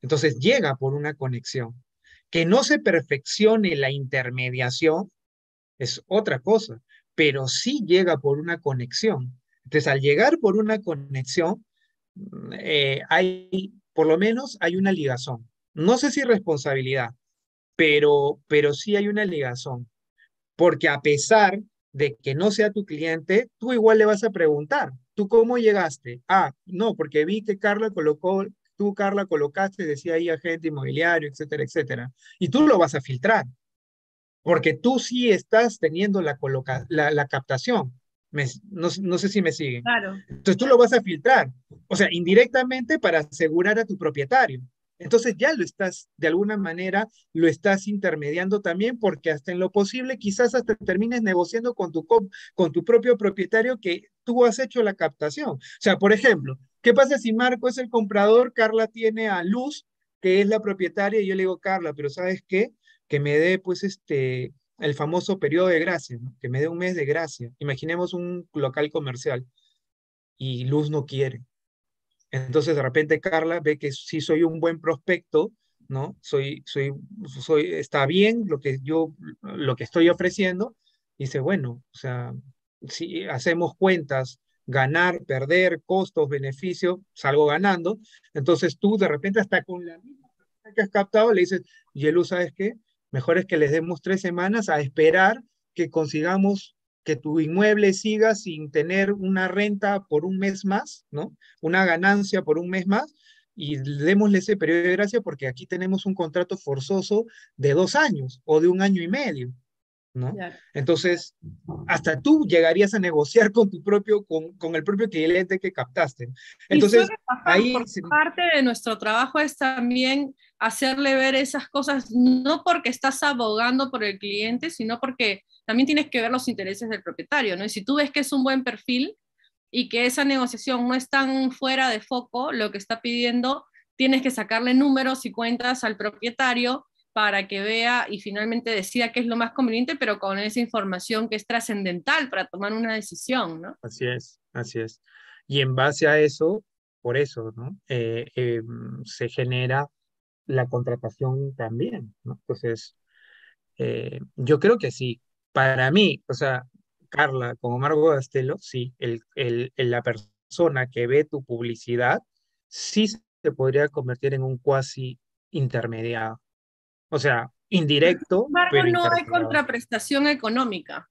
Entonces llega por una conexión. Que no se perfeccione la intermediación es otra cosa, pero sí llega por una conexión. Entonces, al llegar por una conexión, mm, eh, hay por lo menos hay una ligazón. No sé si responsabilidad, pero, pero sí hay una ligazón. Porque a pesar de que no sea tu cliente, tú igual le vas a preguntar, ¿tú cómo llegaste? Ah, no, porque vi que Carla colocó, tú Carla colocaste, decía ahí agente inmobiliario, etcétera, etcétera. Y tú lo vas a filtrar, porque tú sí estás teniendo la, la, la captación no, sé si me siguen. Claro. Entonces tú lo vas a filtrar, o sea, indirectamente para asegurar a tu propietario. Entonces ya lo estás, de alguna manera, lo estás intermediando también porque hasta en lo posible quizás hasta termines negociando con tu, con tu propio propietario que tú has hecho la captación. O sea, por ejemplo, ¿qué pasa si Marco es el comprador, Carla tiene a Luz, que es la propietaria, y yo le digo, Carla, pero ¿sabes qué? Que me dé pues este el famoso periodo de gracia, que me dé un mes de gracia. Imaginemos un local comercial y Luz no quiere. Entonces de repente Carla ve que sí soy un buen prospecto, ¿no? Soy, soy, soy, está bien lo que yo, lo que estoy ofreciendo. Dice, bueno, o sea, si hacemos cuentas, ganar, perder, costos, beneficios salgo ganando. Entonces tú de repente hasta con la misma que has captado le dices, Yelu, ¿sabes qué? Mejor es que les demos tres semanas a esperar que consigamos que tu inmueble siga sin tener una renta por un mes más, ¿no? Una ganancia por un mes más, y démosle ese periodo de gracia porque aquí tenemos un contrato forzoso de dos años o de un año y medio, ¿no? Entonces, hasta tú llegarías a negociar con tu propio, con, con el propio cliente que captaste. Entonces, ahí... Parte de nuestro trabajo es también hacerle ver esas cosas, no porque estás abogando por el cliente, sino porque también tienes que ver los intereses del propietario, ¿no? Y si tú ves que es un buen perfil y que esa negociación no es tan fuera de foco, lo que está pidiendo, tienes que sacarle números y cuentas al propietario para que vea y finalmente decida qué es lo más conveniente, pero con esa información que es trascendental para tomar una decisión, ¿no? Así es, así es. Y en base a eso, por eso, ¿no? Eh, em, se genera la contratación también, ¿no? Entonces, eh, yo creo que sí. Para mí, o sea, Carla, con Omar Godastelo, sí, el, el, la persona que ve tu publicidad, sí se podría convertir en un cuasi intermediado. O sea, indirecto. no hay contraprestación económica.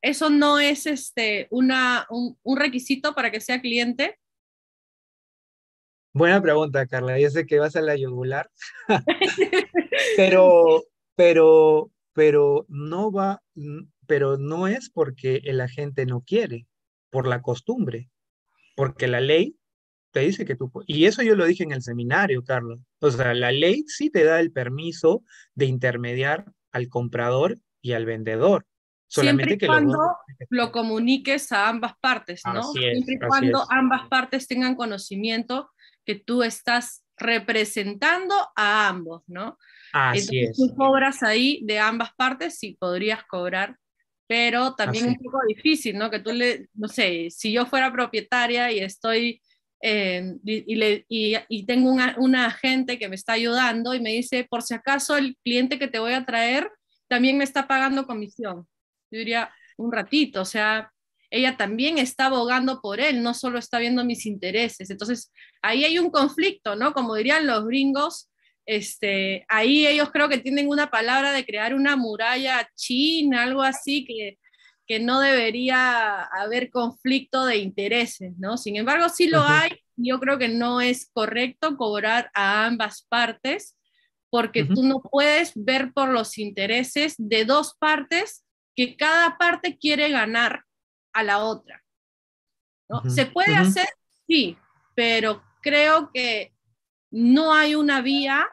Eso no es este, una, un requisito para que sea cliente, Buena pregunta, Carla. Yo sé que vas a la yugular, pero, pero, pero no va, pero no es porque el agente no quiere, por la costumbre, porque la ley te dice que tú, y eso yo lo dije en el seminario, Carlos. O sea, la ley sí te da el permiso de intermediar al comprador y al vendedor. Solamente Siempre y que cuando lo comuniques a ambas partes, ¿no? Siempre y cuando ambas partes tengan conocimiento que tú estás representando a ambos, ¿no? Así Entonces, es. Tú cobras ahí de ambas partes, sí podrías cobrar, pero también es un poco difícil, ¿no? Que tú le, no sé, si yo fuera propietaria y estoy eh, y, tengo una, una, agente que me está ayudando y me dice, por si acaso el cliente que te voy a traer también me está pagando comisión. Yo diría, un ratito, o sea, ella también está abogando por él, no solo está viendo mis intereses. Entonces, ahí hay un conflicto, ¿no? Como dirían los gringos, este, ahí ellos creo que tienen una palabra de crear una muralla china, algo así, que, no debería haber conflicto de intereses, ¿no? Sin embargo, sí lo hay, yo creo que no es correcto cobrar a ambas partes, porque tú no puedes ver por los intereses de dos partes que cada parte quiere ganar a la otra. ¿no? ¿Se puede hacer? Sí, pero creo que no hay una vía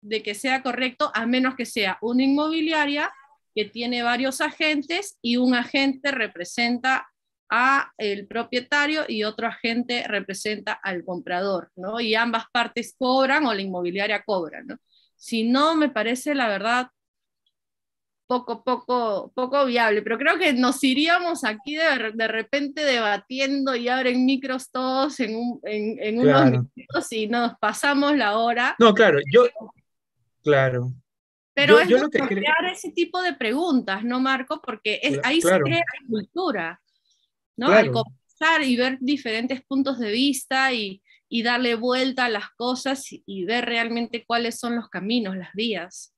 de que sea correcto a menos que sea una inmobiliaria que tiene varios agentes y un agente representa a el propietario y otro agente representa al comprador, ¿no? Y ambas partes cobran o la inmobiliaria cobra, ¿no? Si no, me parece la verdad poco, poco, poco viable. Pero creo que nos iríamos aquí de, de repente debatiendo y abren micros todos en, en, unos minutos y nos pasamos la hora. No, claro, yo. Claro. Pero yo, es lo que crear ese tipo de preguntas, ¿no, Marco? Porque es, ahí se crea la cultura, ¿no? Al conversar y ver diferentes puntos de vista y, darle vuelta a las cosas y ver realmente cuáles son los caminos, las vías.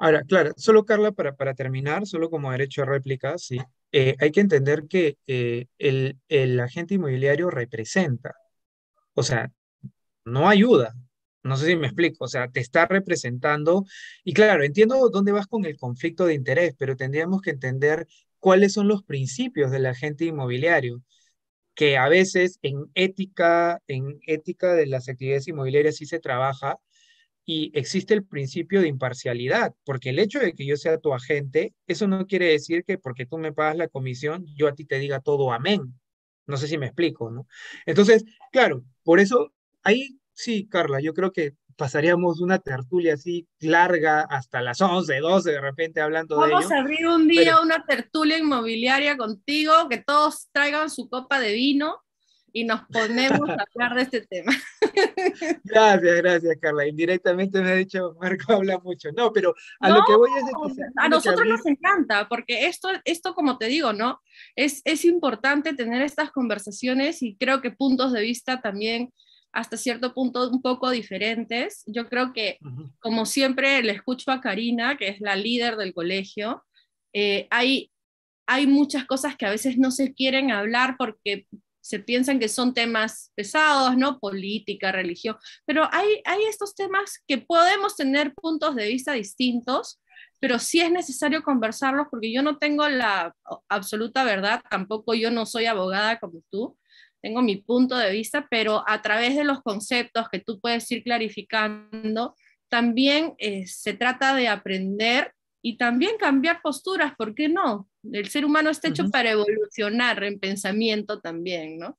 Ahora, claro, solo Carla, para, para terminar, solo como derecho a réplica, sí, eh, hay que entender que eh, el, el, agente inmobiliario representa, o sea, no ayuda. No sé si me explico, o sea, te está representando. Y claro, entiendo dónde vas con el conflicto de interés, pero tendríamos que entender cuáles son los principios del agente inmobiliario, que a veces en ética, en ética de las actividades inmobiliarias sí se trabaja, y existe el principio de imparcialidad, porque el hecho de que yo sea tu agente, eso no quiere decir que porque tú me pagas la comisión, yo a ti te diga todo amén. No sé si me explico, ¿no? Entonces, claro, por eso ahí sí, Carla, yo creo que pasaríamos una tertulia así larga hasta las 11, 12 de repente hablando Vamos de ello. Vamos a abrir un día una tertulia inmobiliaria contigo, que todos traigan su copa de vino y nos ponemos a hablar de este tema. Gracias, gracias, Carla. Indirectamente me ha dicho, Marco habla mucho. No, pero a lo que voy es A nosotros nos encanta, porque esto, esto, como te digo, ¿no? Es, es importante tener estas conversaciones y creo que puntos de vista también hasta cierto punto un poco diferentes. Yo creo que, como siempre, le escucho a Karina, que es la líder del colegio, eh, hay, hay muchas cosas que a veces no se quieren hablar porque se piensan que son temas pesados, ¿no? Política, religión, pero hay, hay estos temas que podemos tener puntos de vista distintos, pero sí es necesario conversarlos porque yo no tengo la absoluta verdad, tampoco yo no soy abogada como tú, tengo mi punto de vista, pero a través de los conceptos que tú puedes ir clarificando, también eh, se trata de aprender y también cambiar posturas, ¿por qué no? El ser humano está hecho para evolucionar en pensamiento también, ¿no?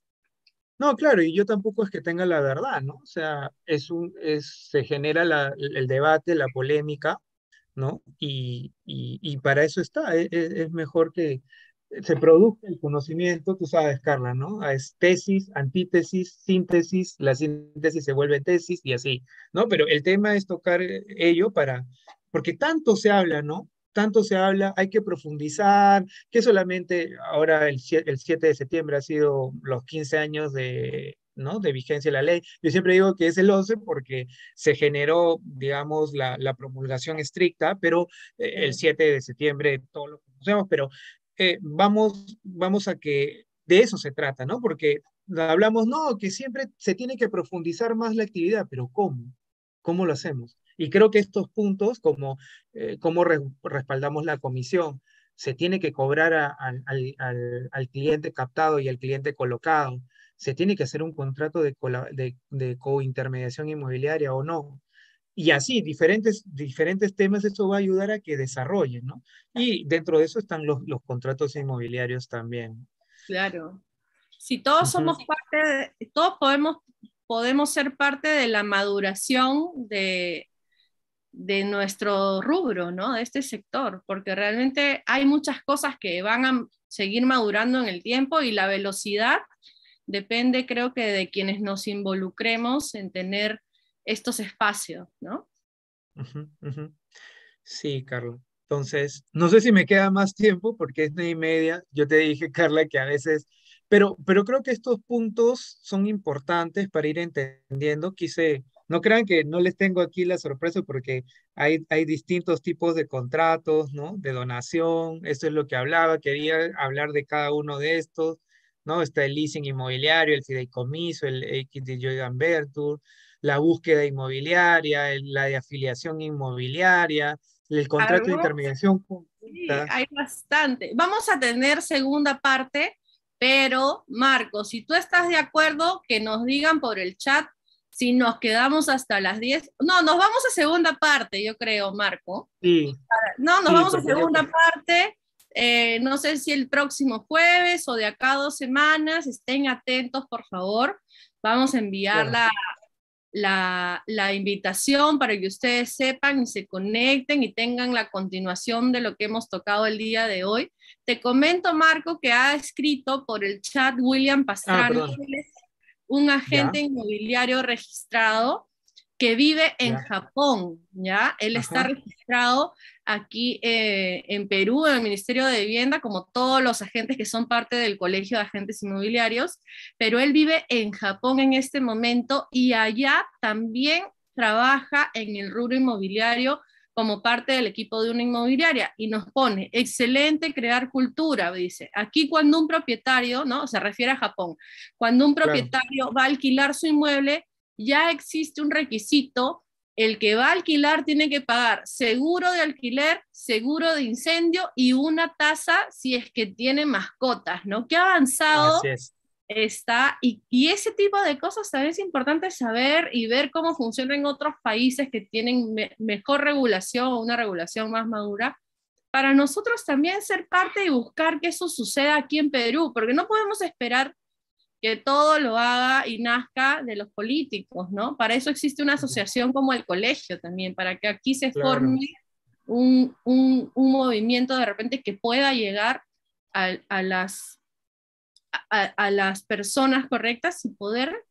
No, claro, y yo tampoco es que tenga la verdad, ¿no? O sea, es un, es, se genera el debate, la polémica, ¿no? Y, y, y para eso está, es, e, es, mejor que se produzca el conocimiento, tú sabes, Carla, ¿no? Es tesis, antítesis, síntesis, la síntesis se vuelve tesis y así, ¿no? Pero el tema es tocar eh, ello para porque tanto se habla, ¿no? Tanto se habla, hay que profundizar, que solamente ahora el, el 7 de septiembre ha sido los 15 años de, ¿no? de vigencia de la ley. Yo siempre digo que es el 11 porque se generó, digamos, la, la promulgación estricta, pero eh, el 7 de septiembre todos lo conocemos, pero eh, vamos, vamos a que de eso se trata, ¿no? Porque hablamos, no, que siempre se tiene que profundizar más la actividad, pero ¿cómo? ¿Cómo lo hacemos? Y creo que estos puntos, como eh, cómo respaldamos la comisión, se tiene que cobrar al, al, al, cliente captado y al cliente colocado, se tiene que hacer un contrato de, de, de cointermediación inmobiliaria o no. Y así, diferentes, diferentes temas, eso va a ayudar a que desarrollen, ¿no? Y dentro de eso están los, los contratos inmobiliarios también. Claro. Si todos somos parte, de, todos podemos, podemos ser parte de la maduración de, de nuestro rubro, ¿no? De este sector, porque realmente hay muchas cosas que van a seguir madurando en el tiempo y la velocidad depende, creo que, de quienes nos involucremos en tener estos espacios, ¿no? Sí, Carlos. Entonces, no sé si me queda más tiempo porque es de y media. Yo te dije, Carla, que a veces, pero, pero creo que estos puntos son importantes para ir entendiendo. Quise no crean que no les tengo aquí la sorpresa porque hay, hay distintos tipos de contratos, ¿no? De donación, eso es lo que hablaba, quería hablar de cada uno de estos, ¿no? Está el leasing inmobiliario, el fideicomiso, el X de la búsqueda inmobiliaria, la de afiliación inmobiliaria, el contrato de intermediación. hay bastante. Vamos a tener segunda parte, pero Marco, si tú estás de acuerdo, que nos digan por el chat si nos quedamos hasta las 10. No, nos vamos a segunda parte, yo creo, Marco. No, nos vamos a segunda parte. Eh, no sé si el próximo jueves o de acá dos semanas. Estén atentos, por favor. Vamos a enviar la, invitación para que ustedes sepan y se conecten y tengan la continuación de lo que hemos tocado el día de hoy. Te comento, Marco, que ha escrito por el chat William ah, Pastrana un agente inmobiliario registrado que vive en Japón, ¿ya? Él está registrado aquí eh, en Perú, en el Ministerio de Vivienda, como todos los agentes que son parte del Colegio de Agentes Inmobiliarios, pero él vive en Japón en este momento y allá también trabaja en el rubro inmobiliario como parte del equipo de una inmobiliaria y nos pone, excelente crear cultura, dice. Aquí cuando un propietario, ¿no? Se refiere a Japón, cuando un propietario va a alquilar su inmueble, ya existe un requisito, el que va a alquilar tiene que pagar seguro de alquiler, seguro de incendio y una tasa si es que tiene mascotas, ¿no? Que ha avanzado está, y, y, ese tipo de cosas también es importante saber y ver cómo funciona en otros países que tienen mejor regulación o una regulación más madura, para nosotros también ser parte y buscar que eso suceda aquí en Perú, porque no podemos esperar que todo lo haga y nazca de los políticos, ¿no? Para eso existe una asociación como el colegio también, para que aquí se forme un, movimiento de repente que pueda llegar a las a, las personas correctas y poder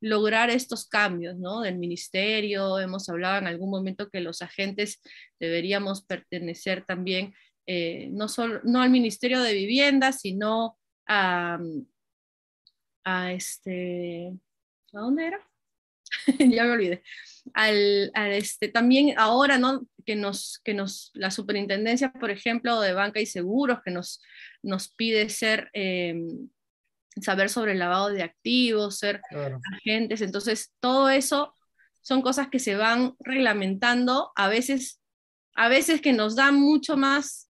lograr estos cambios, ¿no? Del ministerio, hemos hablado en algún momento que los agentes deberíamos pertenecer también, eh, no, solo, no al Ministerio de Vivienda, sino a, a este, ¿a dónde era? ya me olvidé. Al, este, también ahora, ¿no? Que nos, que nos, la superintendencia, por ejemplo, de banca y seguros, que nos, nos pide ser... Em, saber sobre el lavado de activos, ser agentes. Entonces, todo eso son cosas que se van reglamentando, a veces, a veces que nos dan mucho más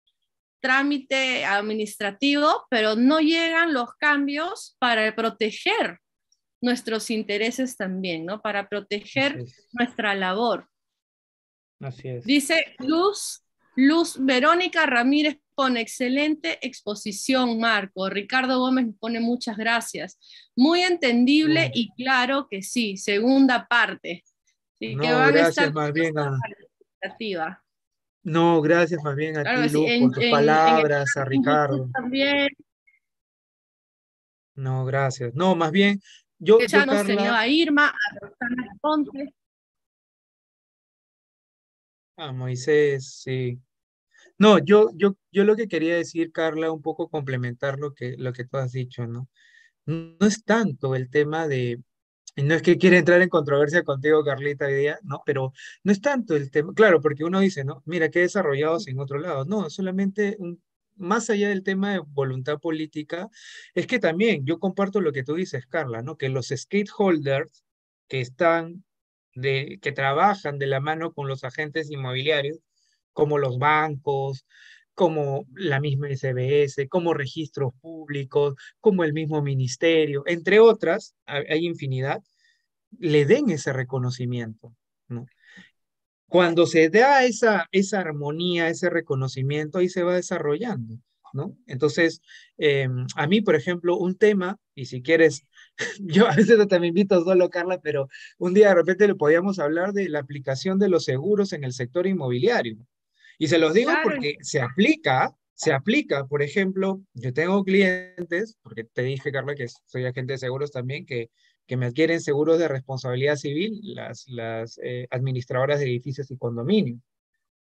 trámite administrativo, pero no llegan los cambios para proteger nuestros intereses también, ¿no? Para proteger nuestra labor. Así es. Dice Luz, Luz Verónica Ramírez con excelente exposición, Marco. Ricardo Gómez nos pone muchas gracias. Muy entendible y claro que sí. Segunda parte. no, que van gracias, a estar más bien a... No, gracias más bien a ti, por tus palabras, a Ricardo. También. No, gracias. No, más bien, yo. ya a Irma, a Rosana Ponte. A Moisés, sí. No, yo, yo, yo lo que quería decir, Carla, un poco complementar lo que, lo que tú has dicho, ¿no? No, es tanto el tema de, no es que quiera entrar en controversia contigo, Carlita, ¿no? Pero no es tanto el tema, claro, porque uno dice, ¿no? Mira, qué desarrollados en otro lado. No, solamente más allá del tema de voluntad política, es que también yo comparto lo que tú dices, Carla, ¿no? Que los stakeholders que están, de, que trabajan de la mano con los agentes inmobiliarios, como los bancos, como la misma SBS, como registros públicos, como el mismo ministerio, entre otras, hay infinidad, le den ese reconocimiento. ¿no? Cuando se da esa, esa armonía, ese reconocimiento, ahí se va desarrollando. ¿no? Entonces, eh, a mí, por ejemplo, un tema, y si quieres, yo a veces te invito solo, Carla, pero un día de repente le podíamos hablar de la aplicación de los seguros en el sector inmobiliario. Y se los digo porque se aplica, se aplica, por ejemplo, yo tengo clientes, porque te dije, Carla, que soy agente de seguros también, que, que me adquieren seguros de responsabilidad civil, las, eh, administradoras de edificios y condominios.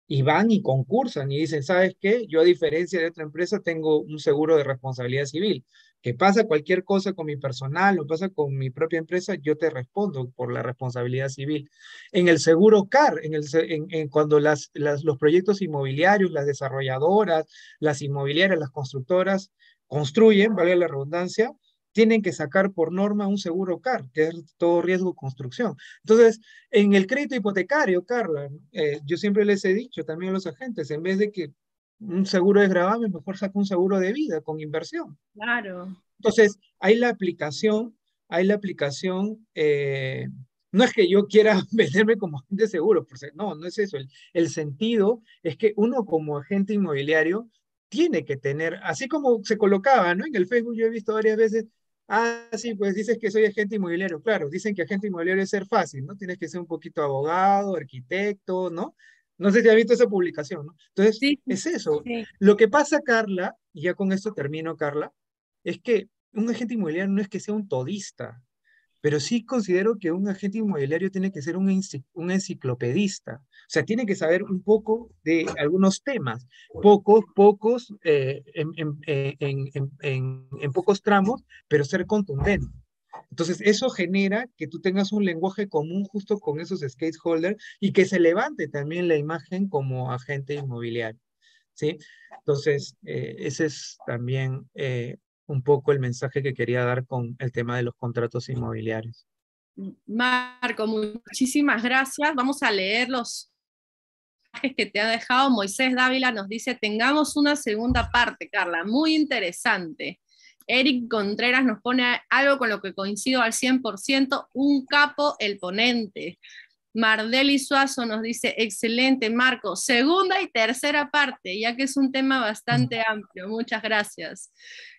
Y van y concursan y dicen, ¿sabes qué? Yo a diferencia de otra empresa tengo un seguro de responsabilidad civil que pasa cualquier cosa con mi personal o pasa con mi propia empresa, yo te respondo por la responsabilidad civil. En el seguro CAR, en el, cuando las, los proyectos inmobiliarios, las desarrolladoras, las inmobiliarias, las constructoras construyen, vale la redundancia, tienen que sacar por norma un seguro CAR, que es todo riesgo construcción. Entonces, en el crédito hipotecario, Carla, eh, yo siempre les he dicho también a los agentes, en vez de que un seguro desgravable, mejor saca un seguro de vida con inversión. Claro. Entonces, hay la aplicación, hay la aplicación, eh, no es que yo quiera venderme como agente de seguros, no, no es eso. El, el, sentido es que uno como agente inmobiliario tiene que tener, así como se colocaba, ¿no? En el Facebook yo he visto varias veces, ah, sí, pues dices que soy agente inmobiliario. Claro, dicen que agente inmobiliario es ser fácil, ¿no? Tienes que ser un poquito abogado, arquitecto, ¿no? No sé si has visto esa publicación, ¿no? Entonces, sí, es eso. Lo que pasa, Carla, y ya con esto termino, Carla, es que un agente inmobiliario no es que sea un todista, pero sí considero que un agente inmobiliario tiene que ser un, un enciclopedista. O sea, tiene que saber un poco de algunos temas, pocos, pocos, eh, eh, en pocos tramos, pero ser contundente. Entonces, eso genera que tú tengas un lenguaje común justo con esos stakeholders y que se levante también la imagen como agente inmobiliario. ¿sí? Entonces, eh, ese es también eh, un poco el mensaje que quería dar con el tema de los contratos inmobiliarios. Marco, muchísimas gracias. Vamos a leer los mensajes que te ha dejado Moisés Dávila. Nos dice, tengamos una segunda parte, Carla, muy interesante. Eric Contreras nos pone algo con lo que coincido al 100%, un capo el ponente. Mardeli Suazo nos dice, excelente Marco, segunda y tercera parte, ya que es un tema bastante mm. amplio, muchas gracias.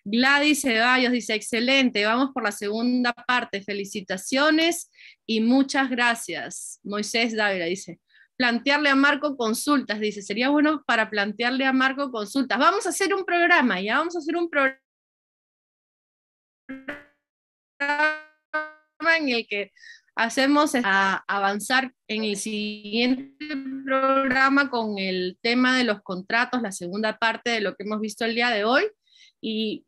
Gladys Ceballos dice, excelente, vamos por la segunda parte, felicitaciones y muchas gracias. Moisés Dávila dice, plantearle a Marco consultas, dice, sería bueno para plantearle a Marco consultas. Vamos a hacer un programa, ya vamos a hacer un programa en el que hacemos a avanzar en el siguiente programa con el tema de los contratos, la segunda parte de lo que hemos visto el día de hoy. Y,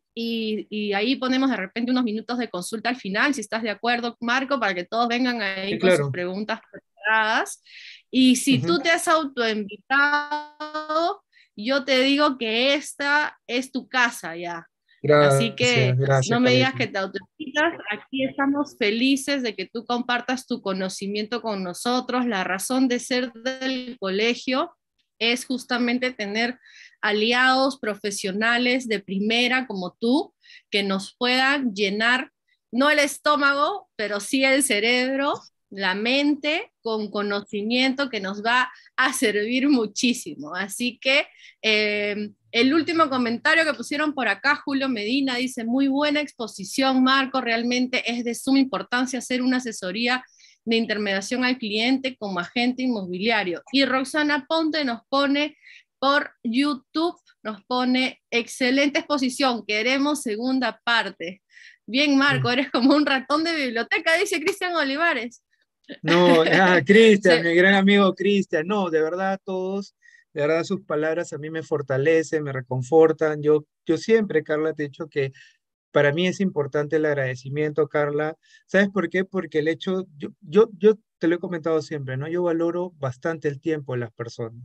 ahí ponemos de repente unos minutos de consulta al final, si estás de acuerdo, Marco, para que todos vengan ahí con sus preguntas preparadas. Y si tú te has autoinvitado, yo te digo que esta es tu casa ya. Así que no me digas que te autoritas. aquí estamos felices de que tú compartas tu conocimiento con nosotros. La razón de ser del colegio es justamente tener aliados profesionales de primera como tú, que nos puedan llenar no el estómago, pero sí el cerebro la mente con conocimiento que nos va a servir muchísimo. Así que eh, el último comentario que pusieron por acá, Julio Medina, dice, muy buena exposición, Marco, realmente es de suma importancia hacer una asesoría de intermediación al cliente como agente inmobiliario. Y Roxana Ponte nos pone por YouTube, nos pone excelente exposición, queremos segunda parte. Bien, Marco, eres como un ratón de biblioteca, dice Cristian Olivares. No, ah, Cristian, mi gran amigo Cristian. No, de verdad, todos, de verdad, sus palabras a mí me fortalecen, me reconfortan. Yo, yo siempre, Carla, te he dicho que para mí es importante el agradecimiento, Carla. ¿Sabes por qué? Porque el hecho, yo, yo, yo te lo he comentado siempre, ¿no? Yo valoro bastante el tiempo de las personas.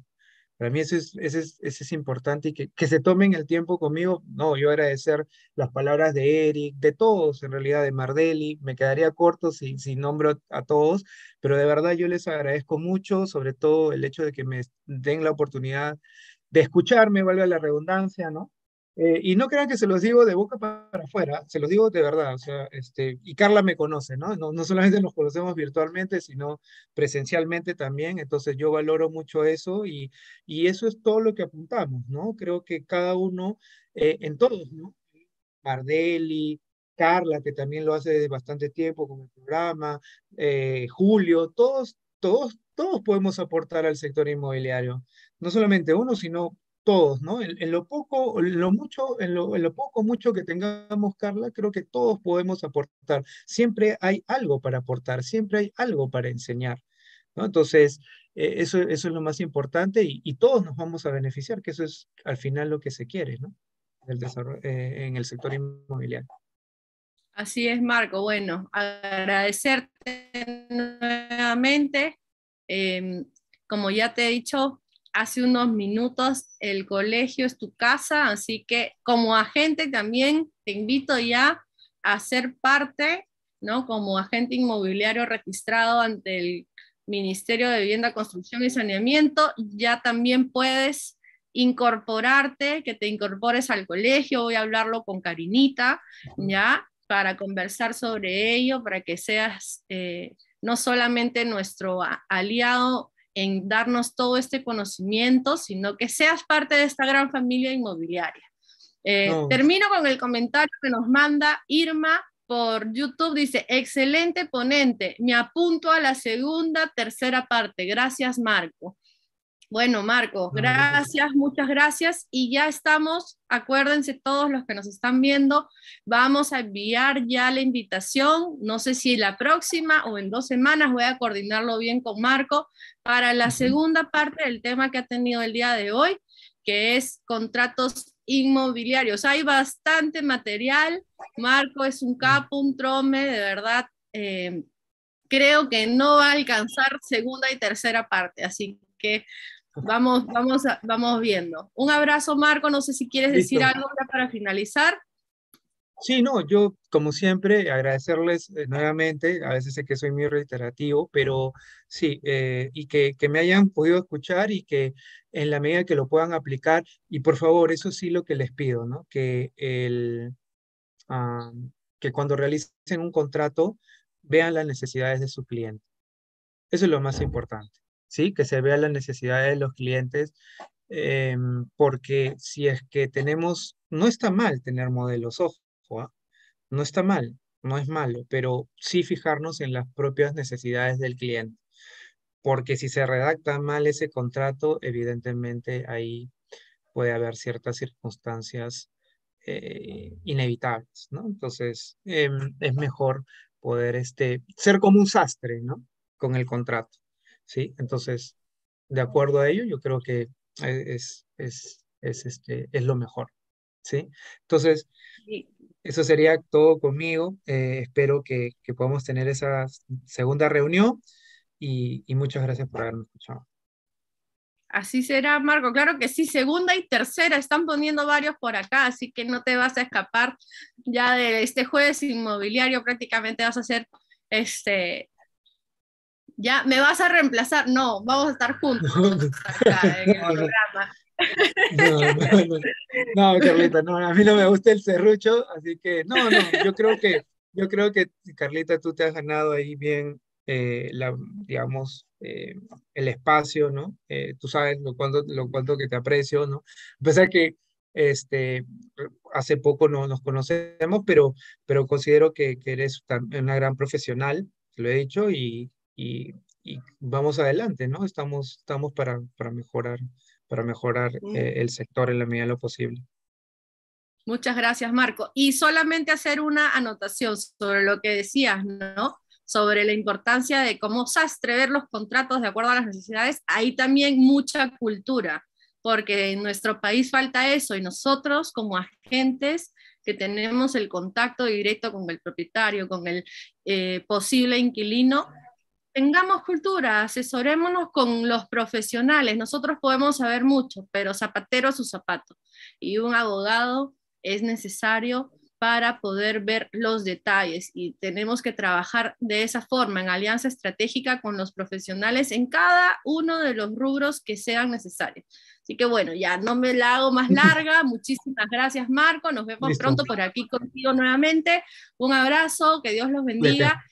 Para mí eso es, es, importante y que, que, se tomen el tiempo conmigo. No, yo agradecer las palabras de Eric, de todos, en realidad, de Mardelli, Me quedaría corto si, si nombro a todos, pero de verdad yo les agradezco mucho, sobre todo el hecho de que me den la oportunidad de escucharme, valga la redundancia, ¿no? Eh, y no crean que se los digo de boca para afuera, se los digo de verdad. O sea, este, y Carla me conoce, ¿no? ¿no? No solamente nos conocemos virtualmente, sino presencialmente también. Entonces yo valoro mucho eso y, eso es todo lo que apuntamos, ¿no? Creo que cada uno, eh, en todos, ¿no? Bardelli, Carla, que también lo hace desde bastante tiempo con el programa, eh, Julio, todos, todos, todos podemos aportar al sector inmobiliario. No solamente uno, sino todos, ¿no? En, lo poco, en lo mucho, en lo, poco, mucho que tengamos, Carla, creo que todos podemos aportar. Siempre hay algo para aportar, siempre hay algo para enseñar, ¿no? Entonces, eh, eso, eso es lo más importante y, todos nos vamos a beneficiar, que eso es al final lo que se quiere, ¿no? en el eh, sector inmobiliario. Así es, Marco. Bueno, agradecerte nuevamente. Em, como ya te he dicho, hace unos minutos, el colegio es tu casa, así que como agente también te invito ya a ser parte, ¿no? Como agente inmobiliario registrado ante el Ministerio de Vivienda, Construcción y Saneamiento, ya también puedes incorporarte, que te incorpores al colegio, voy a hablarlo con Karinita, ¿ya? Para conversar sobre ello, para que seas eh, no solamente nuestro aliado en darnos todo este conocimiento, sino que seas parte de esta gran familia inmobiliaria. Eh, termino con el comentario que nos manda Irma por YouTube. Dice, excelente ponente, me apunto a la segunda, tercera parte. Gracias, Marco. Bueno, Marco, gracias, muchas gracias. Y ya estamos, acuérdense todos los que nos están viendo, vamos a enviar ya la invitación, no sé si la próxima o en dos semanas, voy a coordinarlo bien con Marco, para la segunda parte del tema que ha tenido el día de hoy, que es contratos inmobiliarios. Hay bastante material, Marco es un capo, un trome, de verdad. Eh, creo que no va a alcanzar segunda y tercera parte, así que Vamos, vamos, vamos viendo. Un abrazo, Marco. No sé si quieres decir algo para finalizar. Sí, no, yo como siempre agradecerles eh, nuevamente, a veces sé que soy muy reiterativo, pero sí, eh, y que, que, me hayan podido escuchar y que en la medida que lo puedan aplicar, y por favor, eso sí lo que les pido, ¿no? Que, el, ah, que cuando realicen un contrato vean las necesidades de su cliente. Eso es lo más importante. ¿sí? Que se vea las necesidades de los clientes, em, porque si es que tenemos, no está mal tener modelos, ojo, ¿ah? no está mal, no es malo, pero sí fijarnos en las propias necesidades del cliente, porque si se redacta mal ese contrato, evidentemente ahí puede haber ciertas circunstancias eh, inevitables, ¿no? Entonces, em, es mejor poder este, ser como un sastre, ¿no? Con el contrato. ¿sí? Entonces, de acuerdo a ello, yo creo que eh, es, es, este, es lo mejor, ¿sí? Entonces, eso sería todo conmigo. Eh, espero que, que, podamos tener esa segunda reunión y, muchas gracias por haberme escuchado. Así será, Marco. Claro que sí, segunda y tercera, están poniendo varios por acá, así que no te vas a escapar ya de este jueves inmobiliario, prácticamente vas a hacer este, ya me vas a reemplazar, no, vamos a estar juntos No, Carlita, no, a mí no me gusta el serrucho, así que no, no, yo creo que, yo creo que Carlita, tú te has ganado ahí bien, eh, la, digamos, eh, el espacio, ¿no? Eh, tú sabes lo cuánto, lo cuánto que te aprecio, ¿no? A que este, hace poco no nos conocemos, pero, pero considero que, que eres una gran profesional, te lo he dicho, y, y, vamos adelante, ¿no? Estamos, estamos para, para mejorar, para mejorar eh, el sector en la medida de lo posible. Muchas gracias, Marco. Y solamente hacer una anotación sobre lo que decías, ¿no? Sobre la importancia de cómo sastre los contratos de acuerdo a las necesidades. hay también mucha cultura, porque en nuestro país falta eso y nosotros como agentes que tenemos el contacto directo con el propietario, con el eh, posible inquilino, tengamos cultura, asesorémonos con los profesionales. Nosotros podemos saber mucho, pero zapatero su zapato. Y un abogado es necesario para poder ver los detalles y tenemos que trabajar de esa forma, en alianza estratégica con los profesionales en cada uno de los rubros que sean necesarios. Así que bueno, ya no me la hago más larga. Muchísimas gracias, Marco. Nos vemos pronto por aquí contigo nuevamente. Un abrazo, que Dios los bendiga.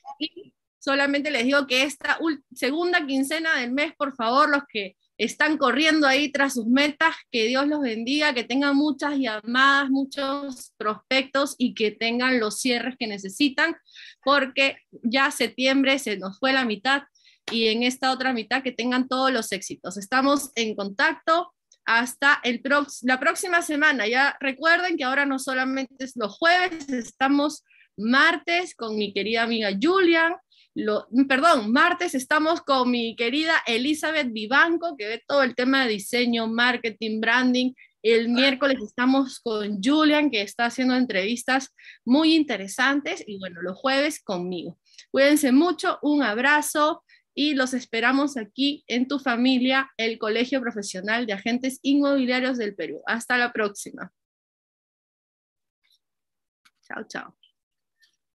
Solamente les digo que esta segunda quincena del mes, por favor, los que están corriendo ahí tras sus metas, que Dios los bendiga, que tengan muchas llamadas, muchos prospectos y que tengan los cierres que necesitan, porque ya septiembre se nos fue la mitad y en esta otra mitad que tengan todos los éxitos. Estamos en contacto hasta el la próxima semana. Ya recuerden que ahora no solamente es los jueves, estamos martes con mi querida amiga Julia. Lo, perdón, martes estamos con mi querida Elizabeth Vivanco, que ve todo el tema de diseño, marketing, branding. El miércoles estamos con Julian, que está haciendo entrevistas muy interesantes. Y bueno, los jueves conmigo. Cuídense mucho, un abrazo y los esperamos aquí en tu familia, el Colegio Profesional de Agentes Inmobiliarios del Perú. Hasta la próxima. Chao, chao.